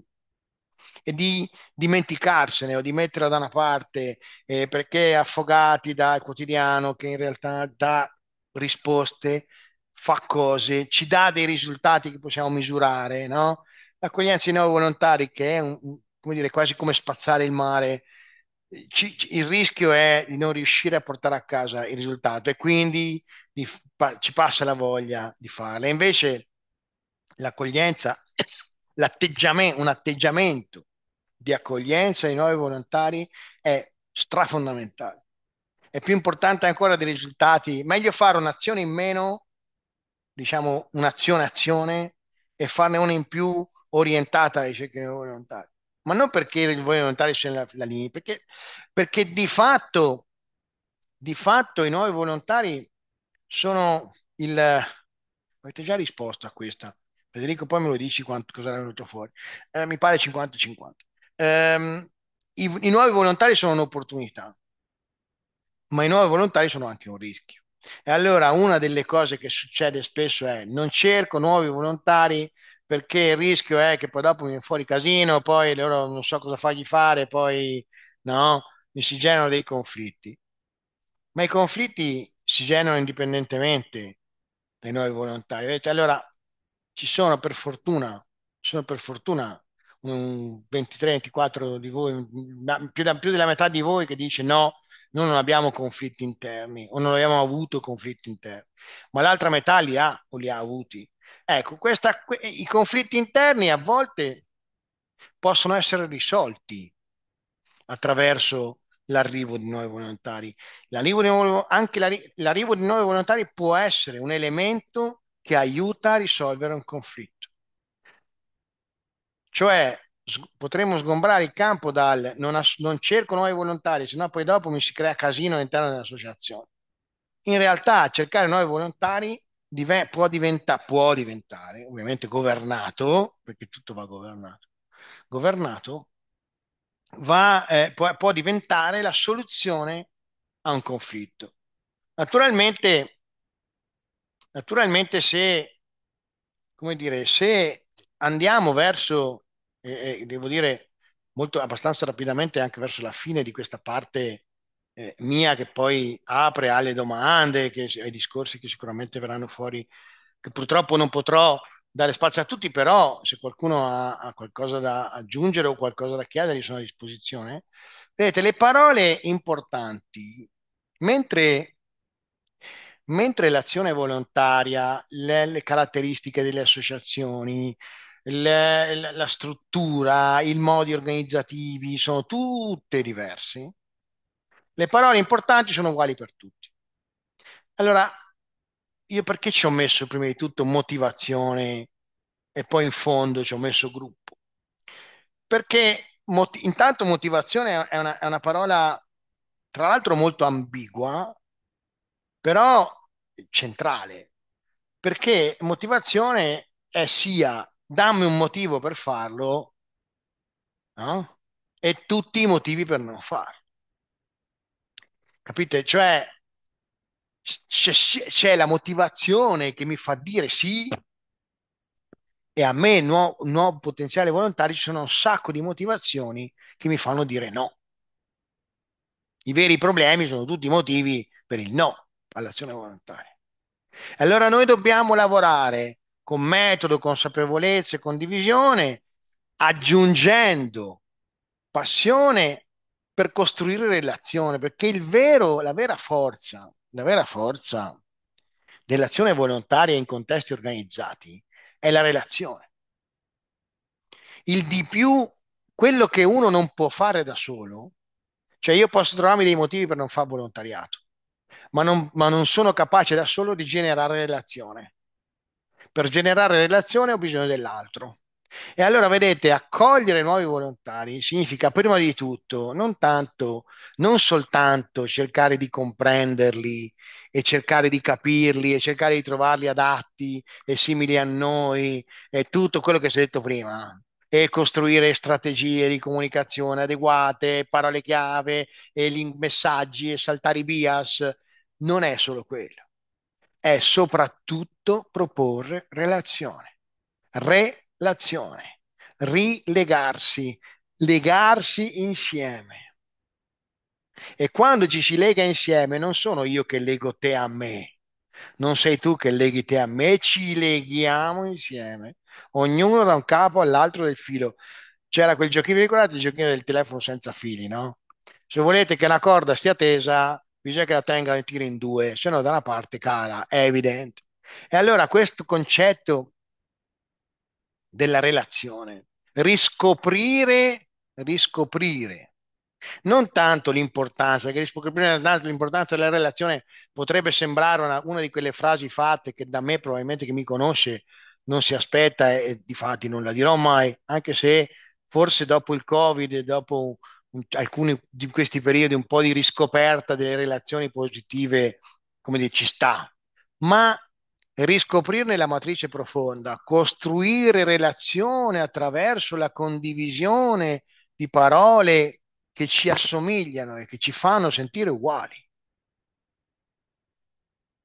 e di dimenticarsene o di metterla da una parte eh, perché affogati dal quotidiano che in realtà dà risposte, fa cose, ci dà dei risultati che possiamo misurare, no? L'accoglienza di nuovi volontari che è un, come dire, quasi come spazzare il mare, ci, il rischio è di non riuscire a portare a casa il risultato e quindi di, pa, ci passa la voglia di farla. Invece l'accoglienza, un atteggiamento di accoglienza ai nuovi volontari è strafondamentale. È più importante ancora dei risultati, meglio fare un'azione in meno, diciamo un'azione azione e farne una in più orientata ai ricerca di nuovi volontari. Ma non perché i volontari sono la, la linea, perché, perché di, fatto, di fatto i nuovi volontari sono il... Avete già risposto a questa. Federico, poi me lo dici quanto, cosa era venuto fuori. Eh, mi pare 50-50. Ehm, i, i nuovi volontari sono un'opportunità, ma i nuovi volontari sono anche un rischio. E allora una delle cose che succede spesso è non cerco nuovi volontari perché il rischio è che poi dopo mi viene fuori casino, poi loro non so cosa fargli fare, poi no, mi si generano dei conflitti. Ma i conflitti si generano indipendentemente dai nuovi volontari. Vedete, allora ci sono per fortuna, sono per fortuna 23-24 di voi, più, da, più della metà di voi che dice no, noi non abbiamo conflitti interni o non abbiamo avuto conflitti interni, ma l'altra metà li ha o li ha avuti. Ecco, questa, i conflitti interni a volte possono essere risolti attraverso l'arrivo di nuovi volontari. L'arrivo di nuovi, anche l'arrivo di nuovi volontari può essere un elemento che aiuta a risolvere un conflitto. Cioè, potremmo sgombrare il campo dal non, non cerco nuovi volontari, sennò poi dopo mi si crea casino all'interno dell'associazione. In realtà, cercare nuovi volontari div- può, diventare, può diventare, ovviamente, governato, perché tutto va governato, governato va, eh, può, può diventare la soluzione a un conflitto. Naturalmente, naturalmente se, come dire, se andiamo verso e, e devo dire molto, abbastanza rapidamente anche verso la fine di questa parte eh, mia che poi apre alle domande, che, ai discorsi che sicuramente verranno fuori, che purtroppo non potrò dare spazio a tutti, però se qualcuno ha, ha qualcosa da aggiungere o qualcosa da chiedere, sono a disposizione. Vedete, le parole importanti, mentre mentre l'azione volontaria, le, le, caratteristiche delle associazioni, la, la struttura, i modi organizzativi sono tutte diversi. Le parole importanti sono uguali per tutti. Allora, io perché ci ho messo prima di tutto motivazione e poi in fondo ci ho messo gruppo? Perché mot- intanto motivazione è una, è una parola, tra l'altro, molto ambigua, però centrale, perché motivazione è sia dammi un motivo per farlo, no? E tutti i motivi per non farlo. Capite? Cioè, c'è, la motivazione che mi fa dire sì, e a me, nuovo, nuovo potenziale volontario, ci sono un sacco di motivazioni che mi fanno dire no. I veri problemi sono tutti i motivi per il no all'azione volontaria. Allora noi dobbiamo lavorare con metodo, consapevolezza e condivisione, aggiungendo passione per costruire relazione, perché il vero, la vera forza, la vera forza dell'azione volontaria in contesti organizzati è la relazione. Il di più, quello che uno non può fare da solo, cioè io posso trovarmi dei motivi per non fare volontariato, ma non, ma non sono capace da solo di generare relazione per generare relazione ho bisogno dell'altro. E allora vedete, accogliere nuovi volontari significa prima di tutto non tanto, non soltanto cercare di comprenderli e cercare di capirli e cercare di trovarli adatti e simili a noi e tutto quello che si è detto prima e costruire strategie di comunicazione adeguate, parole chiave e messaggi e saltare i bias, non è solo quello è soprattutto proporre relazione, relazione, rilegarsi, legarsi insieme. E quando ci si lega insieme non sono io che leggo te a me, non sei tu che leghi te a me, ci leghiamo insieme, ognuno da un capo all'altro del filo. C'era quel giochino, ricordate il giochino del telefono senza fili, no? Se volete che la corda stia tesa, bisogna che la tenga in tiro in due, se no da una parte cala, è evidente. E allora questo concetto della relazione, riscoprire, riscoprire, non tanto l'importanza, che riscoprire l'importanza della relazione potrebbe sembrare una, una, di quelle frasi fatte che da me probabilmente chi mi conosce non si aspetta e, e di fatti non la dirò mai, anche se forse dopo il Covid, dopo alcuni di questi periodi un po' di riscoperta delle relazioni positive, come dire, ci sta, ma riscoprirne la matrice profonda, costruire relazione attraverso la condivisione di parole che ci assomigliano e che ci fanno sentire uguali.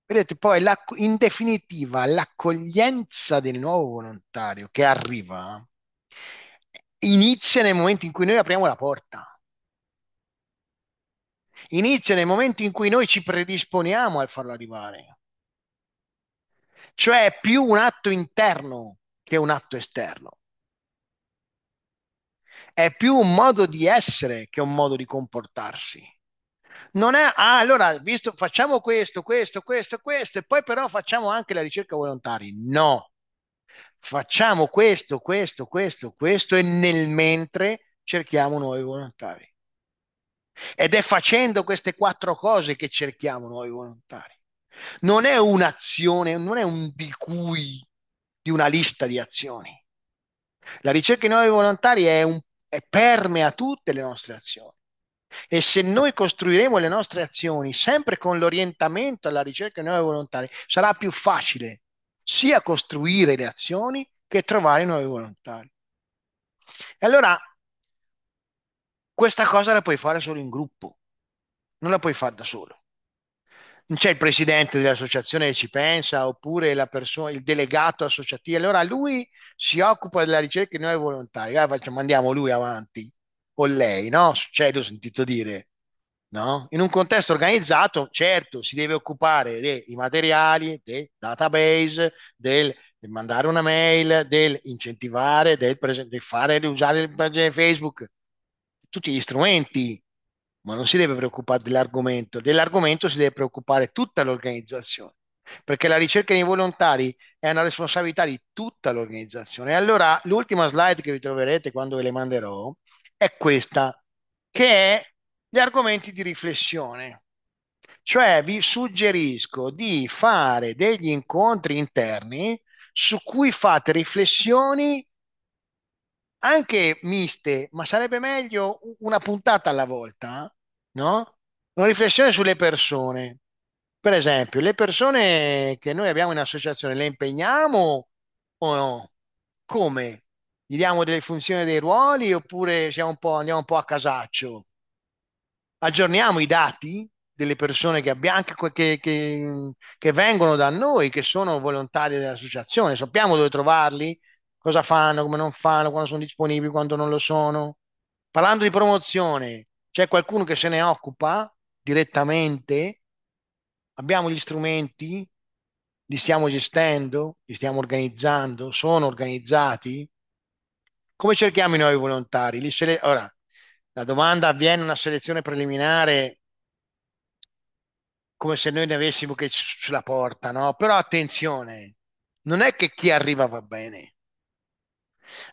Vedete, poi la, in definitiva l'accoglienza del nuovo volontario che arriva inizia nel momento in cui noi apriamo la porta inizia nel momento in cui noi ci predisponiamo al farlo arrivare. Cioè è più un atto interno che un atto esterno. È più un modo di essere che un modo di comportarsi. Non è, ah, allora, visto, facciamo questo, questo, questo, questo, e poi però facciamo anche la ricerca volontari. No, facciamo questo, questo, questo, questo, e nel mentre cerchiamo nuovi volontari. Ed è facendo queste quattro cose che cerchiamo nuovi volontari. Non è un'azione, non è un di cui, di una lista di azioni. La ricerca di nuovi volontari è, un, è permea tutte le nostre azioni. E se noi costruiremo le nostre azioni sempre con l'orientamento alla ricerca di nuovi volontari, sarà più facile sia costruire le azioni che trovare nuovi volontari. E allora questa cosa la puoi fare solo in gruppo, non la puoi fare da solo. Non c'è il presidente dell'associazione che ci pensa, oppure la persona, il delegato associativo. Allora lui si occupa della ricerca e noi volontari. Allora facciamo, mandiamo lui avanti o lei, no? Succede, cioè, ho sentito dire. No? In un contesto organizzato, certo, si deve occupare dei materiali, dei database, del, del mandare una mail, del incentivare, del, del fare, di usare il pagina Facebook, tutti gli strumenti, ma non si deve preoccupare dell'argomento, dell'argomento si deve preoccupare tutta l'organizzazione, perché la ricerca dei volontari è una responsabilità di tutta l'organizzazione. allora l'ultima slide che vi troverete quando ve le manderò è questa, che è gli argomenti di riflessione. Cioè vi suggerisco di fare degli incontri interni su cui fate riflessioni anche miste, ma sarebbe meglio una puntata alla volta, no? Una riflessione sulle persone. Per esempio, le persone che noi abbiamo in associazione le impegniamo o no? Come? Gli diamo delle funzioni dei ruoli oppure un andiamo un po' a casaccio? Aggiorniamo i dati delle persone che abbiamo, anche che, che, che vengono da noi, che sono volontari dell'associazione, sappiamo dove trovarli? cosa fanno, come non fanno, quando sono disponibili, quando non lo sono. Parlando di promozione, c'è qualcuno che se ne occupa direttamente? Abbiamo gli strumenti? Li stiamo gestendo? Li stiamo organizzando? Sono organizzati? Come cerchiamo i nuovi volontari? Li sele- Ora, la domanda avviene una selezione preliminare come se noi ne avessimo che sulla porta, no? Però attenzione, non è che chi arriva va bene.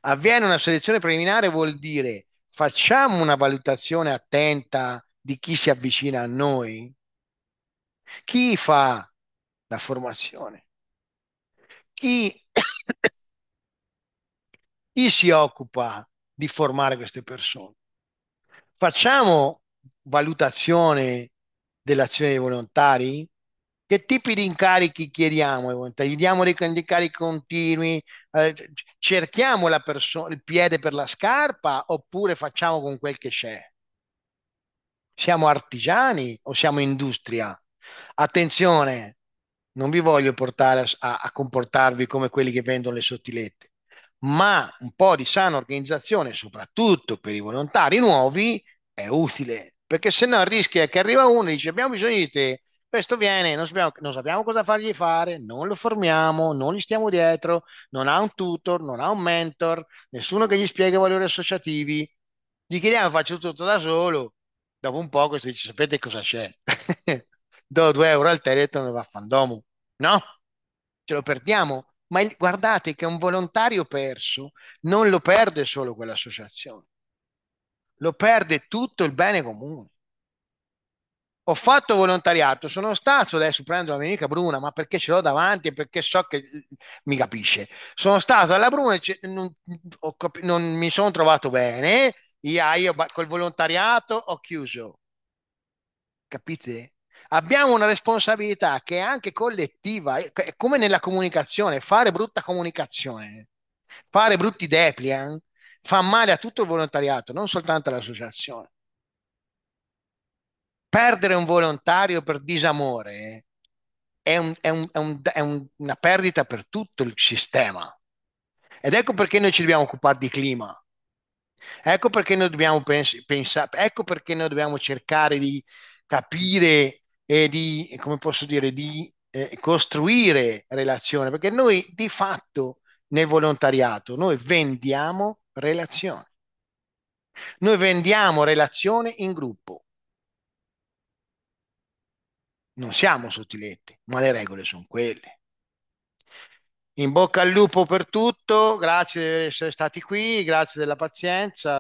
Avviene una selezione preliminare vuol dire facciamo una valutazione attenta di chi si avvicina a noi. Chi fa la formazione? Chi, chi si occupa di formare queste persone? Facciamo valutazione dell'azione dei volontari? che tipi di incarichi chiediamo? Gli diamo dei incarichi continui? Eh, cerchiamo perso- il piede per la scarpa oppure facciamo con quel che c'è? Siamo artigiani o siamo industria? Attenzione, non vi voglio portare a, a comportarvi come quelli che vendono le sottilette, ma un po' di sana organizzazione, soprattutto per i volontari nuovi, è utile, perché se no il rischio è che arriva uno e dice abbiamo bisogno di te, questo viene, non sappiamo, non sappiamo, cosa fargli fare, non lo formiamo, non gli stiamo dietro, non ha un tutor, non ha un mentor, nessuno che gli spiega i valori associativi. Gli chiediamo, faccio tutto da solo. Dopo un po' questo dice, sapete cosa c'è? Do due euro al teleton e va a fandomo. No? Ce lo perdiamo. Ma il, guardate che un volontario perso non lo perde solo quell'associazione, lo perde tutto il bene comune ho fatto volontariato, sono stato adesso prendo la mia amica Bruna, ma perché ce l'ho davanti e perché so che mm, mi capisce. Sono stato alla Bruna e non, non, mi sono trovato bene. Ia, io, col volontariato ho chiuso. Capite? Abbiamo una responsabilità che è anche collettiva, è come nella comunicazione, fare brutta comunicazione, fare brutti depliant eh, fa male a tutto il volontariato, non soltanto all'associazione perdere un volontario per disamore è, un, è, un, è, un, è una perdita per tutto il sistema. Ed ecco perché noi ci dobbiamo occupare di clima. Ecco perché noi dobbiamo pens- pensare, ecco perché noi dobbiamo cercare di capire e di, come posso dire, di eh, costruire relazione, perché noi di fatto nel volontariato noi vendiamo relazione. Noi vendiamo relazione in gruppo. Non siamo sottiletti, ma le regole sono quelle. In bocca al lupo per tutto, grazie di essere stati qui, grazie della pazienza.